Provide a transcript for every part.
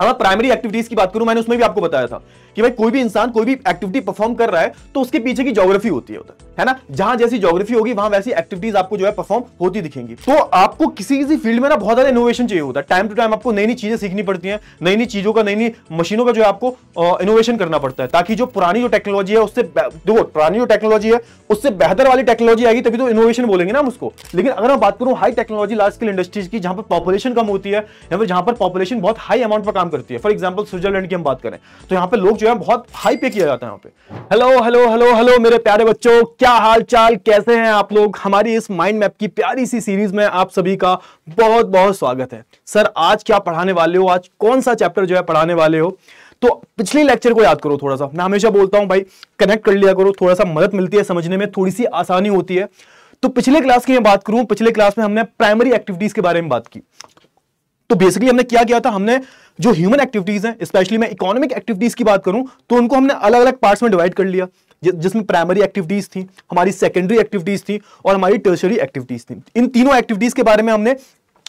अब मैं primary activities की बात करूं मैंने उसमें भी आपको बताया था कि भाई कोई भी इंसान कोई भी एक्टिविटी परफॉर्म कर रहा है तो उसके पीछे की ज्योग्राफी होती है उधर है ना जहां जैसी ज्योग्राफी होगी वहां वैसी एक्टिविटीज आपको जो है परफॉर्म होती दिखेंगी तो आपको किसी किसी फील्ड में ना बहुत ज्यादा इनोवेशन चाहिए होता है टाइम टू टाइम आपको नई नई चीजें सीखनी पड़ती है नई नई चीजों का नई नई मशीनों का जो है आपको इनोवेशन करना पड़ता है ताकि जो पुरानी जो टेक्नोलॉजी है उससे देखो पुरानी जो टेक्नोलॉजी है उससे बेहतर वाली टेक्नोलॉजी आएगी तभी तो इनोवेशन बोलेंगे ना हम उसको लेकिन अगर मैं बात करूं high technology large skill industries की जहां पर पॉपुलेशन कम होती है या फिर जहां पर पॉपुलेशन बहुत हाई अमाउंट पर काम काम करती है फॉर एग्जाम्पल स्विटरलैंड की हम बात करें तो यहाँ पे लोग जो है बहुत हाई पे किया जाता है यहाँ पे हेलो हेलो हेलो हेलो मेरे प्यारे बच्चों क्या हाल चाल कैसे हैं आप लोग हमारी इस माइंड मैप की प्यारी सी सीरीज में आप सभी का बहुत बहुत स्वागत है सर आज क्या पढ़ाने वाले हो आज कौन सा चैप्टर जो है पढ़ाने वाले हो तो पिछले लेक्चर को याद करो थोड़ा सा मैं हमेशा बोलता हूं भाई कनेक्ट कर लिया करो थोड़ा सा मदद मिलती है समझने में थोड़ी सी आसानी होती है तो पिछले क्लास की मैं बात करूं पिछले क्लास में हमने प्राइमरी एक्टिविटीज के बारे में बात की तो बेसिकली हमने क्या किया था हमने जो ह्यूमन एक्टिविटीज हैं स्पेशली मैं इकोनॉमिक एक्टिविटीज की बात करूं तो उनको हमने अलग अलग पार्ट्स में डिवाइड कर लिया जिसमें प्राइमरी एक्टिविटीज थी हमारी सेकेंडरी एक्टिविटीज थी और हमारी टर्शरी एक्टिविटीज थी इन तीनों एक्टिविटीज के बारे में हमने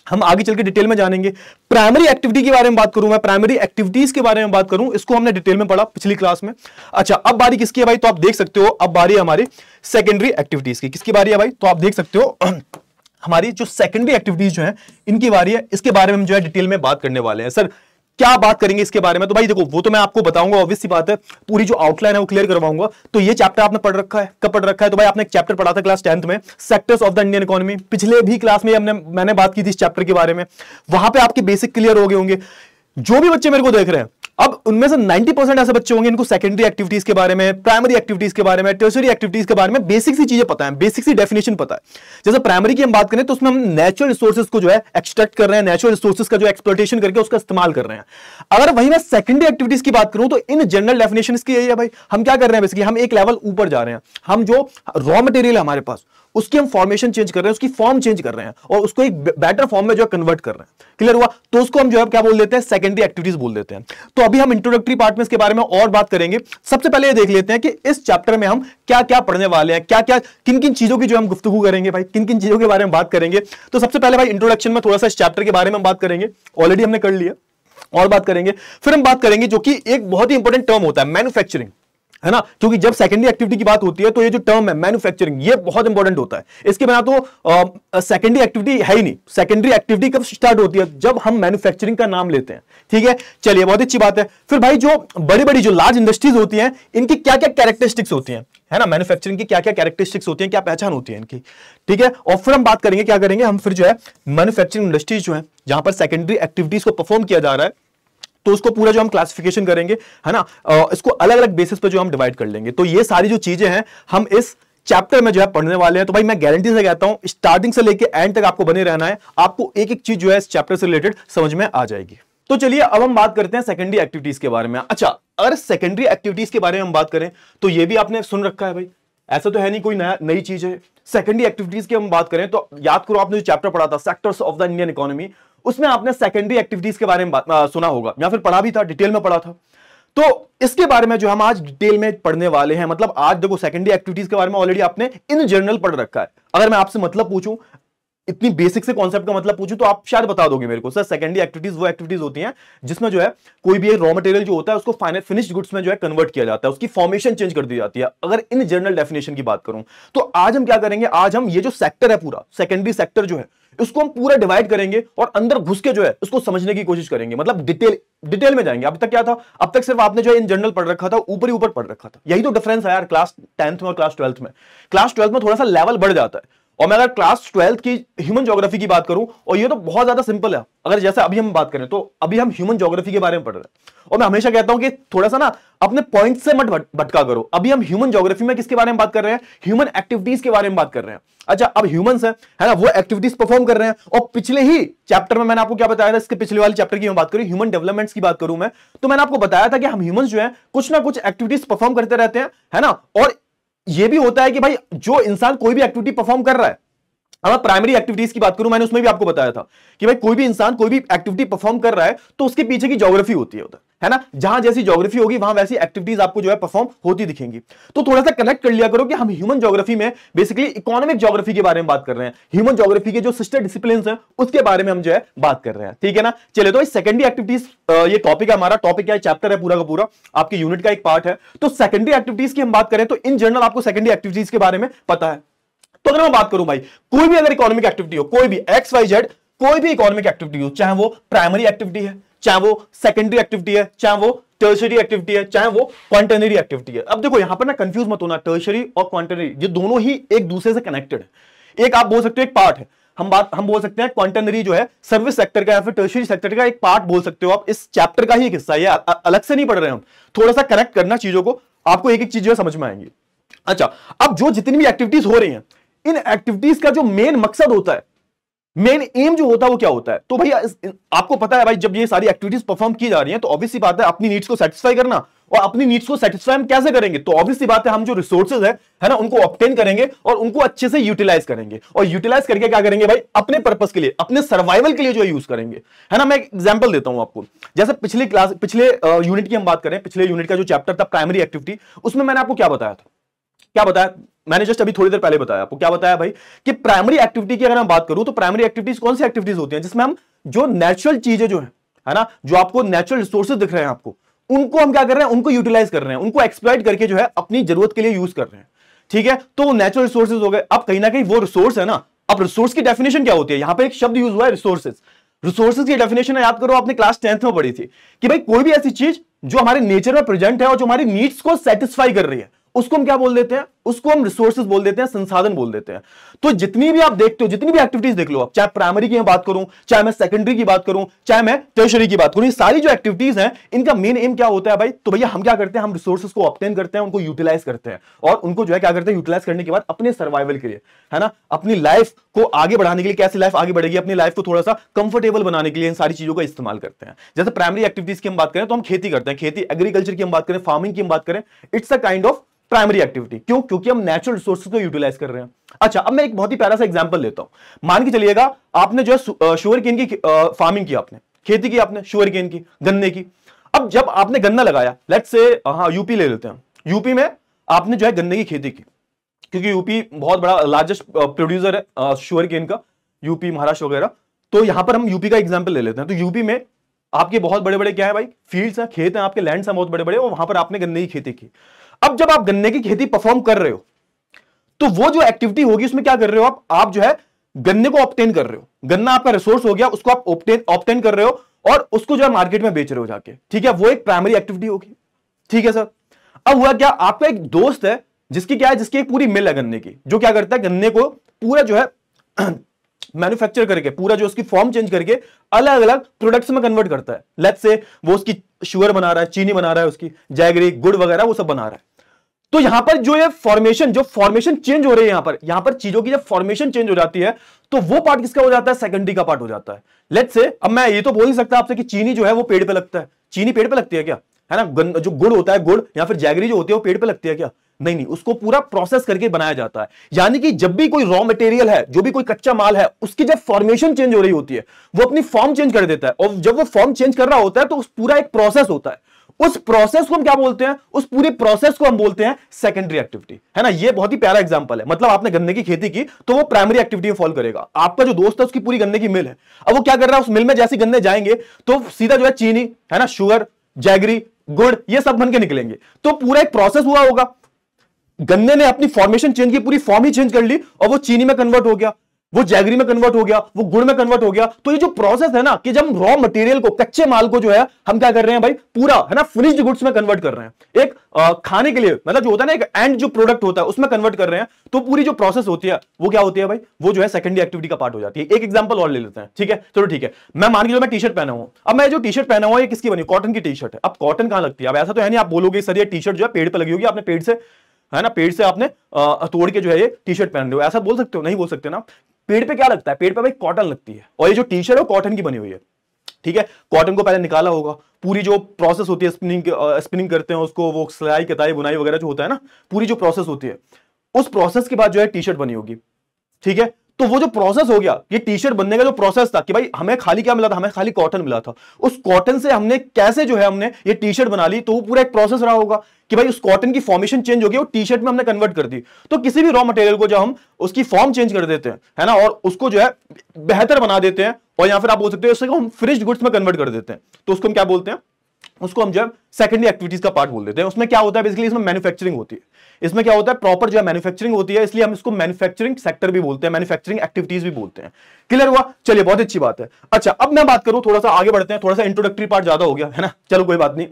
हम आगे चल के डिटेल में जानेंगे प्राइमरी एक्टिविटी के बारे में बात करूं मैं प्राइमरी एक्टिविटीज के बारे में बात करूं इसको हमने डिटेल में पढ़ा पिछली क्लास में अच्छा अब बारी किसकी है भाई तो आप देख सकते हो अब बारी हमारी सेकेंडरी एक्टिविटीज की किसकी बारी है भाई तो आप देख सकते हो हमारी जो सेकेंडरी एक्टिविटीज जो है इनकी बारी है इसके बारे में हम जो है डिटेल में बात करने वाले हैं सर क्या बात करेंगे इसके बारे में तो भाई देखो वो तो मैं आपको बताऊंगा ऑब्वियस सी बात है पूरी जो आउटलाइन है वो क्लियर करवाऊंगा तो ये चैप्टर आपने पढ़ रखा है कब पढ़ रखा है तो भाई आपने एक चैप्टर पढ़ा था क्लास टेंथ में sectors of the Indian economy पिछले भी क्लास में हमने मैंने बात की थी इस चैप्टर के बारे में वहां पर आपके बेसिक क्लियर हो गए होंगे जो भी बच्चे मेरे को देख रहे हैं अब उनमें से 90 परसेंट ऐसे बच्चे होंगे इनको सेकेंडरी एक्टिविटीज के बारे में प्राइमरी एक्टिविटीज के बारे में टर्सरी एक्टिविटीज के बारे में बेसिक सी चीजें पता है बेसिक सी डेफिनेशन पता है जैसे प्राइमरी की हम बात करें तो उसमें हम नेचुरल रिसोर्सेज को जो है एक्सट्रैक्ट कर रहे हैं नेचुरल रिसोर्सेज का जो एक्सप्लोटेशन करके उसका इस्तेमाल कर रहे हैं अगर वही मैं सेकेंडरी एक्टिविटीज की बात करूं तो इन जनरल डेफिनेशन की यही है भाई हम क्या कर रहे हैं बेसिकली हम एक लेवल ऊपर जा रहे हैं हम जो रॉ मटेरियल हमारे पास उसकी हम फॉर्मेशन चेंज कर रहे हैं उसकी फॉर्म चेंज कर रहे हैं और उसको एक बेटर फॉर्म में जो है कन्वर्ट कर रहे हैं क्लियर हुआ तो उसको हम जो है क्या बोल देते हैं सेकेंडरी एक्टिविटीज बोल देते हैं तो अभी हम इंट्रोडक्टरी पार्ट में इसके बारे में और बात करेंगे सबसे पहले ये देख लेते हैं कि इस चैप्टर में हम क्या क्या पढ़ने वाले हैं क्या क्या किन किन चीजों की जो हम गुफ्तु करेंगे भाई किन किन चीजों के बारे में बात करेंगे तो सबसे पहले भाई इंट्रोडक्शन में थोड़ा सा इस चैप्टर के बारे में हम बात करेंगे ऑलरेडी हमने कर लिया और बात करेंगे फिर हम बात करेंगे जो कि एक बहुत ही इंपॉर्टेंट टर्म होता है मैन्युफैक्चरिंग है ना क्योंकि जब सेकेंडरी एक्टिविटी की बात होती है तो ये जो टर्म है मैन्युफैक्चरिंग ये बहुत इंपॉर्टेंट होता है इसके बिना तो सेकेंडरी एक्टिविटी है ही नहीं सेकेंडरी एक्टिविटी कब स्टार्ट होती है जब हम मैन्युफैक्चरिंग का नाम लेते हैं ठीक है चलिए बहुत अच्छी बात है फिर भाई जो बड़ी बड़ी जो लार्ज इंडस्ट्रीज होती है इनकी क्या क्या कैरेक्टरिस्टिक्स होती है है ना मैन्युफैक्चरिंग की क्या क्या कैरेक्टरिस्टिक्स होती है क्या पहचान होती है इनकी ठीक है और फिर हम बात करेंगे क्या करेंगे हम फिर जो है मैन्युफैक्चरिंग इंडस्ट्रीज जो है जहां पर सेकेंडरी एक्टिविटीज को परफॉर्म किया जा रहा है तो उसको पूरा जो हम क्लासिफिकेशन करेंगे है ना इसको अलग अलग बेसिस पर जो हम डिवाइड कर लेंगे तो ये सारी जो चीजें हैं हम इस चैप्टर में जो है पढ़ने वाले हैं तो भाई मैं गारंटी से कहता हूं स्टार्टिंग से लेकर एंड तक आपको बने रहना है आपको एक एक चीज जो है इस चैप्टर से रिलेटेड समझ में आ जाएगी तो चलिए अब हम बात करते हैं सेकेंडरी एक्टिविटीज के बारे में अच्छा अगर सेकेंडरी एक्टिविटीज के बारे में हम बात करें तो ये भी आपने सुन रखा है भाई ऐसा तो है नहीं कोई नया नई चीज है सेकेंडरी एक्टिविटीज की हम बात करें तो याद करो आपने जो चैप्टर पढ़ा था sectors of the Indian economy उसमें आपने सेकेंडरी एक्टिविटीज के बारे में आ, सुना होगा या फिर पढ़ा भी था डिटेल में पढ़ा था तो इसके बारे में जो हम आज डिटेल में पढ़ने वाले हैं मतलब आज देखो सेकेंडरी एक्टिविटीज के बारे में ऑलरेडी आपने इन जनरल पढ़ रखा है अगर मैं आपसे मतलब पूछूं इतनी बेसिक से कॉन्सेप्ट का मतलब पूछू तो आप शायद बता दोगे मेरे को सर सेकेंडरी एक्टिविटीज वो एक्टिविटीज होती हैं जिसमें जो है कोई भी रॉ मटेरियल जो होता है उसको फाइनल फिनिश्ड गुड्स में जो है कन्वर्ट किया जाता है उसकी फॉर्मेशन चेंज कर दी जाती है अगर इन जनरल डेफिनेशन की बात करूं तो आज हम क्या करेंगे आज हम ये जो सेक्टर है पूरा सेकेंडरी सेक्टर जो है इसको हम पूरा डिवाइड करेंगे और अंदर घुस के जो है उसको समझने की कोशिश करेंगे मतलब डिटेल डिटेल में जाएंगे अब तक क्या था अब तक सिर्फ आपने जो है इन जनरल पढ़ रखा था ऊपर ही ऊपर पढ़ रखा था यही तो डिफरेंस है यार क्लास टेंथ में और क्लास ट्वेल्थ में क्लास ट्वेल्थ में थोड़ा सा लेवल बढ़ जाता है और मैं अगर क्लास ट्वेल्थ की ह्यूमन जोग्राफी की बात करूं और ये तो बहुत ज्यादा सिंपल है अगर जैसे अभी हम बात करें तो अभी हम ह्यूमन जोग्राफी के बारे में पढ़ रहे हैं और मैं हमेशा कहता हूं कि थोड़ा सा ना अपने पॉइंट से मत भटका करो अभी हम ह्यूमन जोग्राफी में किसके बारे में बात कर रहे हैं ह्यूमन एक्टिविटीज के बारे में बात कर रहे हैं अच्छा अब ह्यूमन है, है ना वो एक्टिविटीज परफॉर्म कर रहे हैं और पिछले ही चैप्टर में मैंने आपको क्या बताया था इसके पिछले वाले चैप्टर की मैं बात करूं ह्यूमन डेवलपमेंट्स की बात करूं मैं तो मैंने आपको बताया था कि हम ह्यूमन जो है कुछ ना कुछ एक्टिविटीज परफॉर्म करते रहते हैं है ना और यह भी होता है कि भाई जो इंसान कोई भी एक्टिविटी परफॉर्म कर रहा है अब प्राइमरी एक्टिविटीज की बात करूं मैंने उसमें भी आपको बताया था कि भाई कोई भी इंसान कोई भी एक्टिविटी परफॉर्म कर रहा है तो उसके पीछे की ज्योग्राफी होती है उधर है ना जहां जैसी ज्योग्राफी होगी वहां वैसी एक्टिविटीज आपको जो है परफॉर्म होती दिखेंगी तो थोड़ा सा कनेक्ट कर लिया करो कि हम ह्यूमन ज्योग्राफी में बेसिकली इकोनॉमिक ज्योग्राफी के बारे में बात कर रहे हैं ह्यूमन ज्योग्राफी के जो सिस्टर डिसिप्लिन है उसके बारे में हम जो है बात कर रहे हैं ठीक है ना चले तो सेकेंडरी एक्टिविटीज ये टॉपिक है हमारा टॉपिक है चैप्टर है पूरा का पूरा आपके यूनिट का एक पार्ट है तो सेकेंडरी एक्टिविटीज की हम बात करें तो इन जनरल आपको सेकेंडरी एक्टिविटीज के बारे में पता है तो अगर मैं बात करूं भाई कोई भी अगर इकोनॉमिक एक्टिविटी हो कोई भी एक्स वाई जेड कोई भी इकोनॉमिक एक्टिविटी हो चाहे वो प्राइमरी एक्टिविटी है चाहे वो सेकेंडरी एक्टिविटी है चाहे वो टर्शरी एक्टिविटी है चाहे वो क्वांटनरी एक्टिविटी है अब देखो यहां पर ना कंफ्यूज मत होना टर्शरी और क्वांटनरी ये दोनों ही एक दूसरे से कनेक्टेड है एक आप बोल सकते हो एक पार्ट है हम बात हम बोल सकते हैं क्वांटनरी जो है सर्विस सेक्टर का या फिर टर्शरी सेक्टर का एक पार्ट बोल सकते हो आप इस चैप्टर का ही एक हिस्सा है अलग से नहीं पढ़ रहे हम थोड़ा सा कनेक्ट करना चीजों को आपको एक एक चीज जो समझ में आएंगी अच्छा अब जो जितनी भी एक्टिविटीज हो रही हैं इन एक्टिविटीज का जो मेन मकसद होता है मेन एम जो होता है वो क्या होता है तो भाई आपको पता है भाई जब ये सारी एक्टिविटीज परफॉर्म की जा रही है तो ऑब्वियसली बात है अपनी नीड्स को सेटिस्फाई करना और अपनी नीड्स को सेटिस्फाई हम कैसे करेंगे तो ऑब्वियसली बात है हम जो रिसोर्सेज है है ना उनको ऑप्टेन करेंगे और उनको अच्छे से यूटिलाइज करेंगे और यूटिलाइज करके क्या करेंगे भाई अपने पर्पज के लिए अपने सर्वाइवल के लिए जो यूज करेंगे है ना मैं एग्जाम्पल देता हूं आपको जैसे पिछली क्लास पिछले यूनिट की हम बात करें पिछले यूनिट का जो चैप्टर था प्राइमरी एक्टिविटी उसमें मैंने आपको क्या बताया था क्या बताया मैंने जस्ट अभी थोड़ी देर पहले बताया आपको क्या बताया भाई कि प्राइमरी एक्टिविटी की अगर हम बात करूं तो प्राइमरी एक्टिविटीज कौन सी एक्टिविटीज होती हैं जिसमें हम जो नेचुरल चीजें जो है है ना जो आपको नेचुरल रिसोर्सेज दिख रहे हैं आपको उनको हम क्या कर रहे हैं उनको यूटिलाइज कर रहे हैं उनको एक्सप्लॉइट करके जो है अपनी जरूरत के लिए यूज कर रहे हैं ठीक है तो नेचुरल रिसोर्सेज हो गए अब कहीं ना कहीं वो रिसोर्स है ना अब रिसोर्स की डेफिनेशन क्या होती है यहां पे एक शब्द यूज हुआ है रिसोर्सेज रिसोर्सेज की डेफिनेशन याद करो आपने क्लास टेंथ में पढ़ी थी कि भाई कोई भी ऐसी चीज जो हमारे नेचर में प्रेजेंट है और जो हमारी नीड्स को सेटिस्फाई कर रही है उसको हम क्या बोल देते हैं उसको हम रिसोर्सेज बोल देते हैं संसाधन बोल देते हैं तो जितनी भी आप देखते हो जितनी भी एक्टिविटीज देख लो आप चाहे प्राइमरी की बात करूं चाहे मैं सेकेंडरी की बात करूं चाहे मैं टर्शरी की बात करूं ये सारी जो एक्टिविटीज हैं इनका मेन एम क्या होता है भाई तो भैया हम क्या करते हैं हम रिसोर्सेज को ऑप्टेन करते हैं उनको यूटिलाइज करते हैं और उनको जो है क्या करते हैं यूटिलाइज करने के बाद अपने सर्वाइवल के लिए है ना अपनी लाइफ को आगे बढ़ाने के लिए कैसे लाइफ आगे बढ़ेगी अपनी लाइफ को थोड़ा सा कंफर्टेबल बनाने के लिए इन सारी चीजों का इस्तेमाल करते हैं जैसे प्राइमरी एक्टिविटीज की हम बात करें तो हम खेती करते हैं खेती एग्रीकल्चर की हम बात करें फार्मिंग की हम बात करें it's a kind of primary activity क्यों क्योंकि हम नेचुरल रिसोर्स को यूटिलाइज कर रहे हैं अच्छा अब मैं एक बहुत ही प्यारा सा एग्जाम्पल लेता हूं मान के चलिएगा आपने जो है शुगर केन की फार्मिंग की आपने खेती की आपने शुगर केन की गन्ने की अब जब आपने गन्ना लगाया लेट से हाँ यूपी ले लेते हैं यूपी में आपने जो है गन्ने की खेती की क्योंकि यूपी बहुत बड़ा लार्जेस्ट प्रोड्यूसर है शुगर केन का यूपी महाराष्ट्र वगैरह तो यहां पर हम यूपी का एग्जाम्पल ले लेते हैं तो यूपी में आपके बहुत बड़े बड़े क्या है भाई फील्ड्स हैं खेत हैं आपके लैंड हैं बहुत बड़े बड़े और वहां पर आपने गन्ने की खेती की अब जब आप गन्ने की खेती परफॉर्म कर रहे हो तो वो जो एक्टिविटी होगी उसमें क्या कर रहे हो आप आप जो है गन्ने को ऑप्टेन कर रहे हो गन्ना आपका रिसोर्स हो गया उसको आप ऑप्टेन ऑप्टेन कर रहे हो और उसको जो है मार्केट में बेच रहे हो जाके ठीक है वो एक प्राइमरी एक्टिविटी होगी ठीक है सर अब हुआ क्या आपका एक दोस्त है जिसकी क्या है जिसकी एक पूरी मिल है गन्ने की जो क्या करता है गन्ने को पूरा जो है मैन्युफैक्चर करके पूरा जो उसकी फॉर्म चेंज करके अलग अलग प्रोडक्ट्स में कन्वर्ट करता है लेट्स से वो उसकी शुगर बना रहा है चीनी बना रहा है उसकी जैगरी गुड़ वगैरह वो सब बना रहा है तो यहां पर जो ये फॉर्मेशन जो फॉर्मेशन चेंज हो रही है यहां पर यहां पर चीजों की जब फॉर्मेशन चेंज हो जाती है तो वो पार्ट किसका हो जाता है सेकेंडरी का पार्ट हो जाता है लेट से अब मैं ये तो बोल नहीं सकता आपसे कि चीनी जो है वो पेड़ पे लगता है चीनी पेड़ पे लगती है क्या है ना जो गुड़ होता है गुड़ या फिर जैगरी जो होती है वो पेड़ पे लगती है क्या नहीं नहीं उसको पूरा प्रोसेस करके बनाया जाता है यानी कि जब भी कोई रॉ मटेरियल है जो भी कोई कच्चा माल है उसकी जब फॉर्मेशन चेंज हो रही होती है वो अपनी फॉर्म चेंज कर देता है और जब वो फॉर्म चेंज कर रहा होता है तो उस पूरा एक प्रोसेस होता है उस प्रोसेस को हम क्या बोलते हैं उस पूरे प्रोसेस को हम बोलते हैं सेकेंडरी एक्टिविटी है ना ये बहुत ही प्यारा एग्जांपल है मतलब आपने गन्ने की खेती की तो वो प्राइमरी एक्टिविटी में फॉल करेगा आपका जो दोस्त है उसकी पूरी गन्ने की मिल है अब वो क्या कर रहा है उस मिल में जैसे गन्ने जाएंगे तो सीधा जो है चीनी है ना शुगर जैगरी गुड़ ये सब बन के निकलेंगे तो पूरा एक प्रोसेस हुआ होगा गन्ने ने अपनी फॉर्मेशन चेंज की पूरी फॉर्म ही चेंज कर ली और वो चीनी में कन्वर्ट हो गया वो जैगरी में कन्वर्ट हो गया वो गुड़ में कन्वर्ट हो गया तो ये जो प्रोसेस है ना कि जब रॉ मटेरियल को कच्चे माल को जो है हम क्या कर रहे हैं भाई पूरा है ना फिनिश्ड गुड्स में कन्वर्ट कर रहे हैं एक आ, खाने के लिए मतलब जो होता है ना एक एंड जो प्रोडक्ट होता है उसमें कन्वर्ट कर रहे हैं तो पूरी जो प्रोसेस होती है वो क्या होती है भाई वो जो है सेकेंडरी एक्टिविटी का पार्ट हो जाती है एक एग्जाम्पल और ले लेते हैं ठीक है चलो ठीक है मैं मान के जो मैं टी शर्ट पहना हूं अब मैं जो टी शर्ट पहना हुआ है किसकी बनी कॉटन की टी शर्ट है अब कॉटन कहां लगती है अब ऐसा तो है नहीं आप बोलोगे सर ये टी शर्ट जो है पेड़ पर लगी होगी आपने पेड़ से है ना पेड़ से आपने तोड़ के जो है ये टी शर्ट पहन लो ऐसा बोल सकते हो नहीं बोल सकते ना पेड़ पे क्या लगता है पेड़ पे भाई कॉटन लगती है और ये जो टी शर्ट है कॉटन की बनी हुई है ठीक है कॉटन को पहले निकाला होगा पूरी जो प्रोसेस होती है स्पिनिंग स्पिनिंग करते हैं उसको वो सिलाई कताई बुनाई वगैरह जो होता है ना पूरी जो प्रोसेस होती है उस प्रोसेस के बाद जो है टी शर्ट बनी होगी ठीक है तो वो जो प्रोसेस हो गया ये टी शर्ट बनने का जो प्रोसेस था कि भाई हमें खाली क्या मिला था हमें खाली कॉटन मिला था उस कॉटन से हमने कैसे जो है हमने ये टी शर्ट बना ली तो वो पूरा एक प्रोसेस रहा होगा कि भाई उस कॉटन की फॉर्मेशन चेंज हो गई टी शर्ट में हमने कन्वर्ट कर दी तो किसी भी रॉ मटेरियल को जो हम उसकी फॉर्म चेंज कर देते हैं है ना और उसको जो है बेहतर बना देते हैं और या फिर आप बोल सकते हो उसको हम फ्रिज गुड्स में कन्वर्ट कर देते हैं तो उसको हम क्या बोलते हैं उसको हम जो है सेकेंडरी एक्टिविटीज का पार्ट बोल देते हैं उसमें क्या होता है बेसिकली इसमें मैन्युफैक्चरिंग होती है इसमें क्या होता है प्रॉपर जो है मैन्युफैक्चरिंग होती है इसलिए हम इसको मैन्युफैक्चरिंग सेक्टर भी बोलते हैं मैन्युफैक्चरिंग एक्टिविटीज भी बोलते हैं क्लियर हुआ चलिए बहुत अच्छी बात है अच्छा अब मैं बात करूं थोड़ा सा आगे बढ़ते हैं थोड़ा सा इंट्रोडक्टरी पार्ट ज्यादा हो गया है ना चलो कोई बात नहीं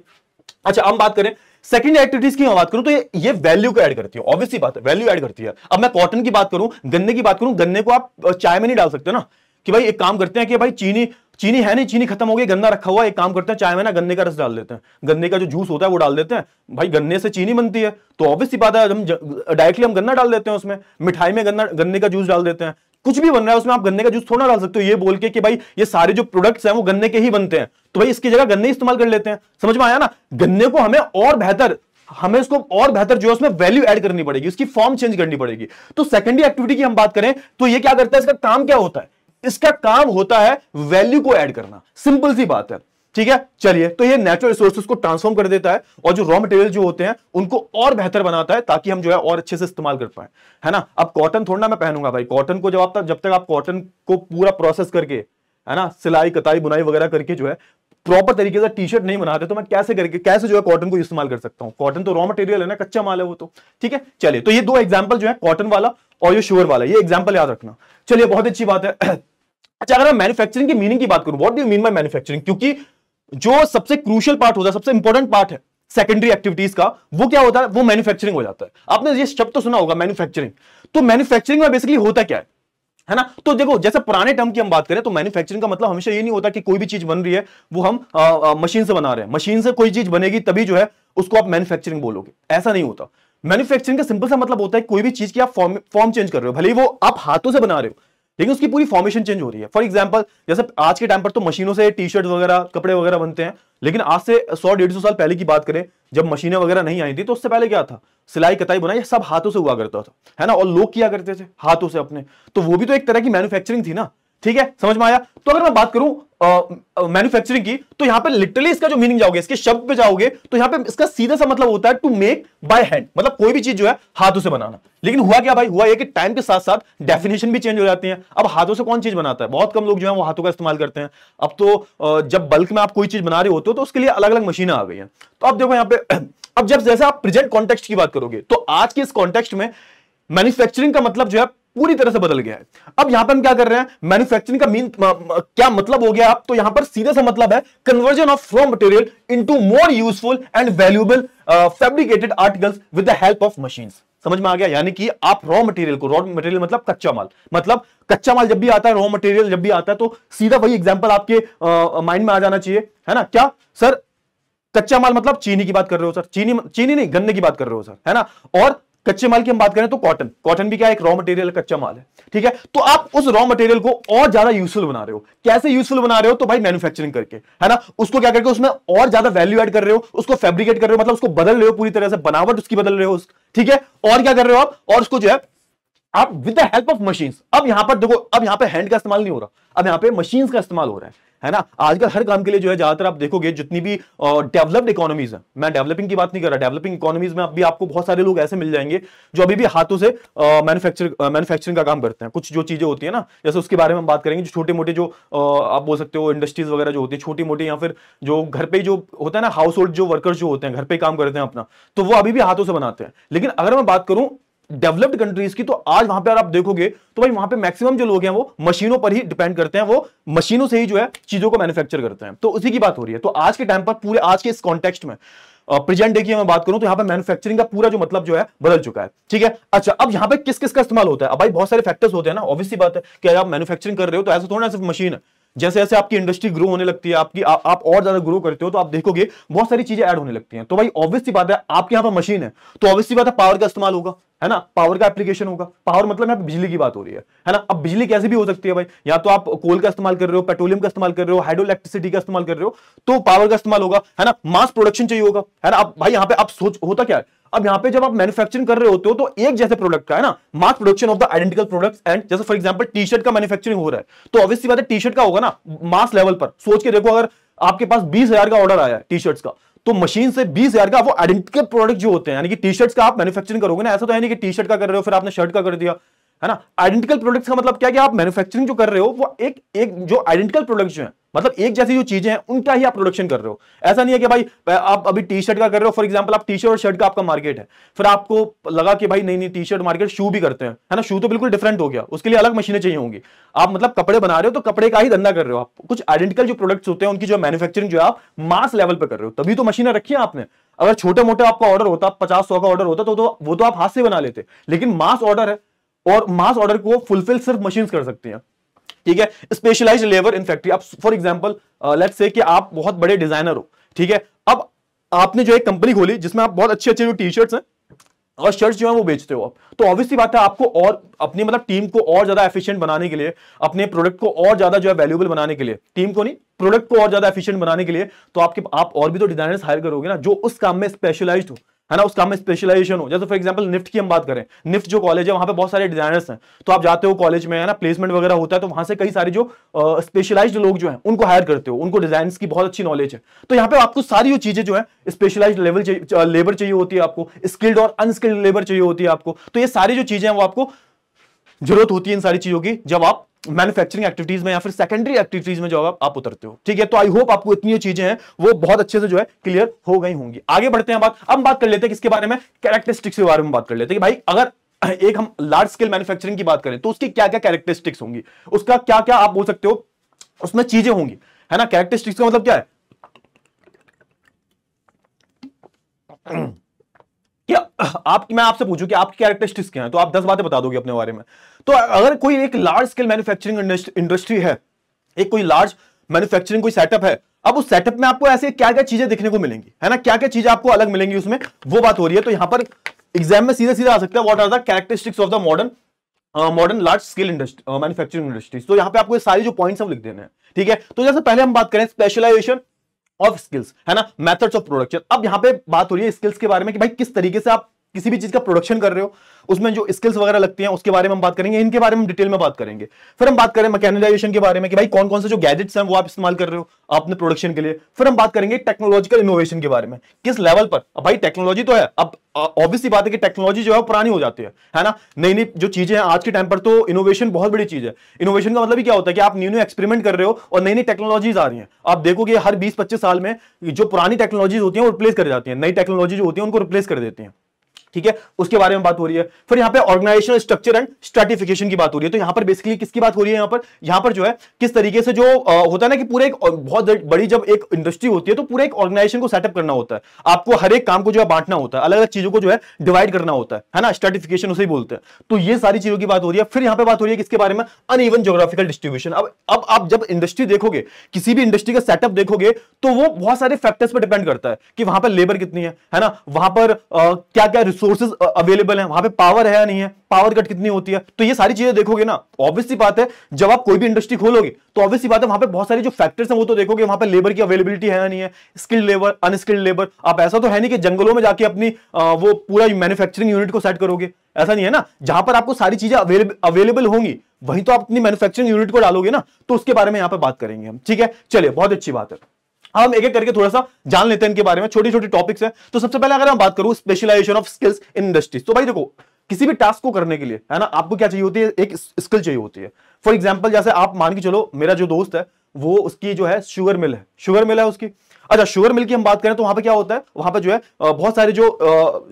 अच्छा हम बात करें सेकेंड एक्टिविटीज की बात करूं तो ये ये वैल्यू को ऐड करती है ऑब्वियसली बात है वैल्यू एड करती है अब मैं कॉटन की बात करूं गन्ने की बात करूं गन्ने को आप चाय में नहीं डाल सकते ना कि भाई एक काम करते हैं कि भाई चीनी चीनी है नहीं चीनी खत्म हो गई गन्ना रखा हुआ एक काम करते हैं चाय में ना गन्ने का रस डाल देते हैं गन्ने का जो जूस होता है वो डाल देते हैं भाई गन्ने से चीनी बनती है तो ऑब्वियस बात है हम डायरेक्टली हम गन्ना डाल देते हैं उसमें मिठाई में गन्ना गन्ने का जूस डाल देते हैं कुछ भी बन रहा है उसमें आप गन्ने का जूस थोड़ा डाल सकते हो ये बोल के कि भाई ये सारे जो प्रोडक्ट्स हैं वो गन्ने के ही बनते हैं तो भाई इसकी जगह गन्ने इस्तेमाल कर लेते हैं समझ में आया ना गन्ने को हमें और बेहतर हमें इसको और बेहतर जो है उसमें वैल्यू ऐड करनी पड़ेगी उसकी फॉर्म चेंज करनी पड़ेगी तो सेकेंडरी एक्टिविटी की हम बात करें तो ये क्या करता है इसका काम क्या होता है इसका काम होता है वैल्यू को ऐड करना सिंपल सी बात है ठीक है चलिए तो ये नेचुरल रिसोर्सेज को ट्रांसफॉर्म कर देता है और जो रॉ मटेरियल जो होते हैं उनको और बेहतर बनाता है ताकि हम जो है और अच्छे से इस्तेमाल कर पाए है ना अब कॉटन थोड़ा ना मैं पहनूंगा भाई कॉटन को जब आप जब तक आप कॉटन को पूरा प्रोसेस करके है ना सिलाई कताई बुनाई वगैरह करके जो है प्रॉपर तरीके से टी शर्ट नहीं बनाते तो मैं कैसे करके कैसे जो है कॉटन को इस्तेमाल कर सकता हूँ कॉटन तो रॉ मटेरियल है ना कच्चा माल है वो तो ठीक है चलिए तो ये दो एग्जाम्पल जो है कॉटन वाला और ये शुगर वाला ये एग्जाम्पल याद रखना चलिए बहुत अच्छी बात है अच्छा अगर मैं मैन्युफैक्चरिंग की मीनिंग की बात करूं what do you mean by manufacturing क्योंकि जो सबसे क्रूशियल पार्ट होता है सबसे इंपॉर्टेंट पार्ट है सेकेंडरी एक्टिविटीज का वो क्या होता है वो मैन्युफैक्चरिंग हो जाता है आपने ये शब्द तो सुना होगा मैन्युफैक्चरिंग तो मैन्युफैक्चरिंग में बेसिकली होता क्या है है ना तो देखो जैसे पुराने टर्म की हम बात करें तो मैन्युफैक्चरिंग का मतलब हमेशा ये नहीं होता कि कोई भी चीज बन रही है वो हम आ, आ, मशीन से बना रहे हैं मशीन से कोई चीज बनेगी तभी जो है उसको आप मैन्युफैक्चरिंग बोलोगे ऐसा नहीं होता मैन्युफैक्चरिंग का सिंपल सा मतलब होता है कोई भी चीज की आप फॉर्म फॉर्म चेंज कर रहे हो भले ही वो आप हाथों से बना रहे हो लेकिन उसकी पूरी फॉर्मेशन चेंज हो रही है फॉर एग्जाम्पल जैसे आज के टाइम पर तो मशीनों से टी शर्ट वगैरह कपड़े वगैरह बनते हैं लेकिन आज से सौ डेढ़ सौ साल पहले की बात करें जब मशीनें वगैरह नहीं आई थी तो उससे पहले क्या था सिलाई कताई बुनाई सब हाथों से हुआ करता था है ना और लोग किया करते थे हाथों से अपने तो वो भी तो एक तरह की मैन्युफैक्चरिंग थी ना ठीक है समझ में आया तो अगर मैं बात करूं मैन्युफैक्चरिंग uh, की तो यहां पे लिटरली इसका जो मीनिंग जाओगे इसके शब्द पे जाओगे तो यहां पे इसका सीधा सा मतलब होता है टू मेक बाय हैंड मतलब कोई भी चीज जो है हाथों से बनाना लेकिन हुआ क्या भाई हुआ ये कि टाइम के साथ साथ डेफिनेशन भी चेंज हो जाती है अब हाथों से कौन चीज बनाता है बहुत कम लोग जो है वो हाथों का इस्तेमाल करते हैं अब तो जब बल्क में आप कोई चीज बना रहे होते हो तो उसके लिए अलग अलग मशीन आ गई है तो अब देखो यहां पर अब जब जैसे आप प्रेजेंट कॉन्टेक्स्ट की बात करोगे तो आज के इस कॉन्टेक्स्ट में मैन्युफैक्चरिंग का मतलब जो है पूरी तरह से बदल गया है अब यहां पर हम क्या कर रहे हैं मैन्युफैक्चरिंग का मीन क्या मतलब हो गया अब तो यहां पर सीधे सा मतलब है conversion of from material into more useful and valuable fabricated articles with the help of machine समझ में आ गया यानी कि आप रॉ मटेरियल को रॉ मटेरियल मतलब कच्चा माल मतलब कच्चा माल जब भी आता है रॉ मटेरियल जब भी आता है तो सीधा वही एग्जाम्पल आपके माइंड uh, में आ जाना चाहिए है ना क्या सर कच्चा माल मतलब चीनी की बात कर रहे हो सर चीनी चीनी नहीं गन्ने की बात कर रहे हो सर है ना और कच्चे माल की हम बात करें तो कॉटन कॉटन भी क्या एक रॉ मटेरियल कच्चा माल है ठीक है तो आप उस रॉ मटेरियल को और ज्यादा यूजफुल बना रहे हो कैसे यूजफुल बना रहे हो तो भाई मैन्युफैक्चरिंग करके है ना उसको क्या करके उसमें और ज्यादा वैल्यू एड कर रहे हो उसको फेब्रिकेट कर रहे हो मतलब उसको बदल रहे हो पूरी तरह से बनावट उसकी बदल रहे हो ठीक है और क्या कर रहे हो आप और उसको जो है आप with the help of machine अब यहां पर देखो अब यहां पर हैंड का इस्तेमाल नहीं हो रहा अब यहां पर मशीन का इस्तेमाल हो रहा है है ना आजकल हर काम के लिए जो है ज्यादातर आप देखोगे जितनी भी डेवलप्ड इकोनॉमीज है मैं डेवलपिंग की बात नहीं कर रहा डेवलपिंग इकोनॉमीज में अभी आपको बहुत सारे लोग ऐसे मिल जाएंगे जो अभी भी हाथों से मैनुफैक्चर मैनुफैक्चरिंग का काम करते हैं कुछ जो चीजें होती है ना जैसे उसके बारे में हम बात करेंगे जो छोटे मोटे जो आप बोल सकते हो इंडस्ट्रीज वगैरह जो होती है छोटी मोटी या फिर जो घर पे जो होता है ना हाउस होल्ड जो वर्कर्स जो होते हैं घर पे काम करते हैं अपना तो वो अभी भी हाथों से बनाते हैं लेकिन अगर मैं बात करूं डेवलप्ड कंट्रीज की तो आज वहां पर आप देखोगे तो भाई वहां पे मैक्सिमम जो लोग हैं वो मशीनों पर ही डिपेंड करते हैं वो मशीनों से ही जो है चीजों को मैन्युफैक्चर करते हैं तो उसी की बात हो रही है तो आज के टाइम पर पूरे आज के इस कॉन्टेक्स्ट में प्रेजेंट डे की मैं बात करूं तो यहाँ पे मैन्युफैक्चरिंग का पूरा जो मतलब जो है बदल चुका है ठीक है अच्छा अब यहाँ पे किस किस का इस्तेमाल होता है अब भाई बहुत सारे फैक्टर्स होते हैं ना ऑब्वियसली बात है कि आप मैन्युफैक्चरिंग कर रहे हो तो ऐसा थोड़ा ना सिर्फ मशीन है जैसे जैसे आपकी इंडस्ट्री ग्रो होने लगती है आपकी आ, आप और ज्यादा ग्रो करते हो तो आप देखोगे बहुत सारी चीजें ऐड होने लगती हैं तो भाई ऑब्वियसली बात है आपके यहाँ पर मशीन है तो ऑब्वियसली बात है पावर का इस्तेमाल होगा है ना पावर का एप्लीकेशन होगा पावर मतलब यहाँ बिजली की बात हो रही है है ना अब बिजली कैसे भी हो सकती है भाई या तो आप कोल का इस्तेमाल कर रहे हो पेट्रोलियम का इस्तेमाल कर रहे हो हाइड्रो इलेक्ट्रिसिटी का इस्तेमाल कर रहे हो तो पावर का इस्तेमाल होगा है ना मास प्रोडक्शन चाहिए होगा है ना भाई यहाँ पे आप सोच होता क्या है अब यहां पे जब आप मैन्युफैक्चरिंग कर रहे होते हो तो एक जैसे प्रोडक्ट का है ना mass production of the identical products and जैसे फॉर एग्जांपल टी शर्ट का मैन्युफैक्चरिंग हो रहा है तो ऑब्वियसली बात है टी शर्ट का होगा ना मास लेवल पर सोच के देखो अगर आपके पास बीस हजार का ऑर्डर आया टी शर्ट्स का तो मशीन से बीस हजार का वो आइडेंटिकल प्रोडक्ट जो होते हैं यानी कि टी शर्ट्स का आप मैन्युफैक्चरिंग करोगे ना ऐसा तो है नहीं कि टी शर्ट का कर रहे हो फिर आपने शर्ट का कर दिया है ना आइडेंटिकल प्रोडक्ट्स का मतलब क्या कि आप मैन्युफैक्चरिंग जो कर रहे हो वो एक एक जो आइडेंटिकल प्रोडक्ट्स हैं मतलब एक जैसी जो चीजें हैं उनका ही आप प्रोडक्शन कर रहे हो ऐसा नहीं है कि भाई आप अभी टी शर्ट का कर रहे हो फॉर एग्जांपल आप टी शर्ट और शर्ट का आपका मार्केट है फिर आपको लगा कि भाई नहीं नहीं टी शर्ट मार्केट शू भी करते हैं है ना शू तो बिल्कुल डिफरेंट हो गया उसके लिए अलग मशीनें चाहिए होंगी आप मतलब कपड़े बना रहे हो तो कपड़े का ही धंधा कर रहे हो आप कुछ आइडेंटिकल जो प्रोडक्ट्स होते हैं उनकी जो मैनुफेक्चरिंग जो है आप मास लेवल पर कर रहे हो तभी तो मशीनें रखी है आपने अगर छोटे मोटे आपका ऑर्डर होता पचास सौ का ऑर्डर होता तो, तो वो तो आप हाथ से बना लेते लेकिन मास ऑर्डर है और मास ऑर्डर को फुलफिल सिर्फ मशीन कर सकती हैं ठीक है स्पेशलाइज लेबर इन फैक्ट्री आप फॉर एग्जाम्पल लेट से कि आप बहुत बड़े डिजाइनर हो ठीक है अब आपने जो एक कंपनी खोली जिसमें आप बहुत अच्छे अच्छे जो टी शर्ट्स हैं और शर्ट्स जो है वो बेचते हो आप तो ऑब्वियसली बात है आपको और अपनी मतलब टीम को और ज्यादा एफिशिएंट बनाने के लिए अपने प्रोडक्ट को और ज्यादा जो है वैल्यूबल बनाने के लिए टीम को नहीं प्रोडक्ट को और ज्यादा एफिशिएंट बनाने के लिए तो आपके आप और भी तो डिजाइनर्स हायर करोगे ना जो उस काम में स्पेशलाइज्ड हो है ना उस काम में स्पेशलाइजेशन हो जैसे फॉर एग्जांपल निफ्ट की हम बात करें निफ्ट जो कॉलेज है वहां पे बहुत सारे डिजाइनर्स हैं तो आप जाते हो कॉलेज में है ना प्लेसमेंट वगैरह होता है तो वहां से कई सारे जो स्पेशलाइज्ड लोग जो हैं उनको हायर करते हो उनको डिजाइन की बहुत अच्छी नॉलेज है तो यहाँ पे आपको सारी जो चीजें जो है स्पेशलाइज लेवल लेबर चाहिए होती है आपको स्किल्ड और अनस्किल्ड लेबर चाहिए होती है आपको तो ये सारी जो चीजें हैं वो आपको जरूरत होती है इन सारी चीजों की जब आप मैन्युफैक्चरिंग एक्टिविटीज में या फिर सेकेंडरी एक्टिविटीज में जो आप, आप उतरते हो ठीक है तो आई होप आपको इतनी चीजें हैं वो बहुत अच्छे से जो है क्लियर हो गई होंगी आगे बढ़ते हैं बात हम बात कर लेते हैं किसके बारे में कैरेक्टरिस्टिक्स के बारे में बात कर लेते हैं कि भाई अगर एक हम लार्ज स्केल मैन्युफैक्चरिंग की बात करें तो उसकी क्या क्या कैरेक्टरिस्टिक्स होंगी उसका क्या क्या आप बोल सकते हो उसमें चीजें होंगी है ना कैरेक्टरिस्टिक्स का मतलब क्या है आप मैं आपसे पूछूं कि आपकी कैरेक्टरिस्टिक्स क्या हैं तो आप दस बातें बता दोगे अपने बारे में तो अगर कोई एक लार्ज स्केल मैन्युफैक्चरिंग इंडस्ट्री है एक कोई लार्ज मैन्युफैक्चरिंग कोई सेटअप है अब उस सेटअप में आपको ऐसे क्या क्या चीजें देखने को मिलेंगी है ना क्या क्या चीजें आपको अलग मिलेंगी उसमें वो बात हो रही है तो यहां पर एग्जाम में सीधे सीधा आ सकता है what are the characteristics of the modern modern large scale industry manufacturing industries तो यहाँ पे आपको सारी जो पॉइंट्स हम लिख देने हैं ठीक है तो जैसे पहले हम बात करें स्पेशलाइजेशन ऑफ स्किल्स है ना मेथड्स ऑफ प्रोडक्शन अब यहां पे बात हो रही है स्किल्स के बारे में कि भाई किस तरीके से आप किसी भी चीज का प्रोडक्शन कर रहे हो उसमें जो स्किल्स वगैरह लगती हैं उसके बारे में हम बात करेंगे इनके बारे में डिटेल में बात करेंगे फिर हम बात करें मैकेनाइजेशन के बारे में कि भाई कौन कौन से जो गैजेट्स हैं वो आप इस्तेमाल कर रहे हो आपने प्रोडक्शन के लिए फिर हम बात करेंगे टेक्नोलॉजिकल इनोवेशन के बारे में किस लेवल पर भाई टेक्नोलॉजी तो है अब ऑब्वियसली बात है कि टेक्नोलॉजी जो है पुरानी हो जाती है है ना नई नई जो चीजें हैं आज के टाइम पर तो इनोवेशन बहुत बड़ी चीज है इनोवेशन का मतलब क्या होता है कि आप न्यू न्यू एक्सपेरिमेंट कर रहे हो और नई नई टेक्नोलॉजीज आ रही हैं आप देखोगे हर बीस पच्चीस साल में जो पुरानी टेक्नोलॉजीज होती है वो रिप्लेस कर जाती है नई टेक्नोलॉजी जो होती है उनको रिप्लेस कर देती है ठीक है उसके बारे में बात हो रही है फिर यहाँ पे ऑर्गेनाइजेशन स्ट्रक्चर एंड स्ट्रेटिफिकेशन की बात हो रही है तो यहाँ पर बेसिकली किसकी बात हो रही है यहाँ पर यहाँ पर जो है किस तरीके से जो आ, होता है ना कि पूरे एक बहुत बड़ी जब एक इंडस्ट्री होती है तो पूरे एक ऑर्गेनाइजेशन को सेटअप करना होता है आपको हर एक काम को जो है बांटना होता है अलग अलग चीजों को जो है डिवाइड करना होता है है ना स्ट्रेटिफिकेशन उसे ही बोलते हैं तो ये सारी चीजों की बात हो रही है फिर यहाँ पे बात हो रही है किसके बारे में अन अनइवन जोग्राफिकल डिस्ट्रीब्यूशन अब अब आप जब इंडस्ट्री देखोगे किसी भी इंडस्ट्री का सेटअप देखोगे तो वो बहुत सारे फैक्टर्स पर डिपेंड करता है कि वहां पर लेबर कितनी है है ना वहां पर क्या क्या रिसोर्स सोर्सेज अवेलेबल है वहां पे पावर है या नहीं है पावर कट कितनी होती है तो ये सारी चीजें देखोगे ना ऑब्वियसली बात है जब आप कोई भी इंडस्ट्री खोलोगे तो ऑब्वियसली बात है वहां पे बहुत सारी जो फैक्टर्स हैं वो तो देखोगे वहां पे लेबर की अवेलेबिलिटी है या नहीं है स्किल्ड लेबर अनस्किल्ड लेबर आप ऐसा तो है नहीं कि जंगलों में जाके अपनी आ, uh, वो पूरा मैन्युफैक्चरिंग यूनिट को सेट करोगे ऐसा नहीं है ना जहां पर आपको सारी चीजें अवेलेबल होंगी वहीं तो आप अपनी मैन्युफैक्चरिंग यूनिट को डालोगे ना तो उसके बारे में यहां पर बात करेंगे हम ठीक है चलिए बहुत अच्छी बात है हम एक एक करके थोड़ा सा जान लेते हैं इनके बारे में छोटी छोटी टॉपिक्स है तो सबसे पहले अगर हम बात करूं specialisation of skills in industries तो भाई देखो किसी भी टास्क को करने के लिए है ना आपको क्या चाहिए होती है एक स्किल चाहिए होती है फॉर एग्जाम्पल जैसे आप मान के चलो मेरा जो दोस्त है वो उसकी जो है शुगर मिल है शुगर मिल है उसकी अच्छा शुगर मिल की हम बात करें तो वहां पे क्या होता है वहां पे जो है बहुत सारे जो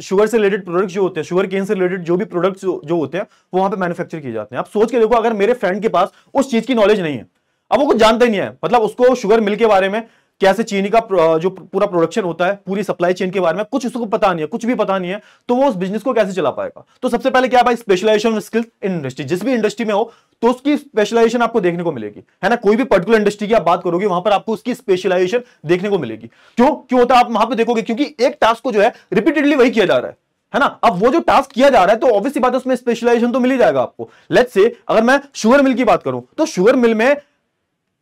शुगर से रिलेटेड प्रोडक्ट्स जो होते हैं शुगर केन से रिलेटेड जो भी प्रोडक्ट्स जो जो होते हैं वो वहां पे मैन्युफैक्चर किए जाते हैं आप सोच के देखो अगर मेरे फ्रेंड के पास उस चीज की नॉलेज नहीं है अब वो कुछ जानते नहीं है मतलब उसको शुगर मिल के बारे में कैसे चीनी का जो पूरा प्रोडक्शन होता है पूरी सप्लाई चेन के बारे में कुछ उसको पता नहीं है कुछ भी पता नहीं है तो वो उस बिजनेस को कैसे चला पाएगा तो सबसे पहले क्या भाई स्पेशलाइजेशन स्किल्स इन इंडस्ट्री जिस भी इंडस्ट्री में हो तो उसकी स्पेशलाइजेशन आपको देखने को मिलेगी है ना कोई भी पर्टिकुलर इंडस्ट्री की आप बात करोगे वहां पर आपको उसकी स्पेशलाइजेशन देखने को मिलेगी क्यों क्यों होता है आप वहां पर देखोगे क्योंकि एक टास्क को जो है रिपीटेडली वही किया जा रहा है है ना अब वो जो टास्क किया जा रहा है तो ऑब्वियसली बात है उसमें स्पेशलाइजेशन तो मिल ही जाएगा आपको लेट्स से अगर मैं शुगर मिल की बात करूं तो शुगर मिल में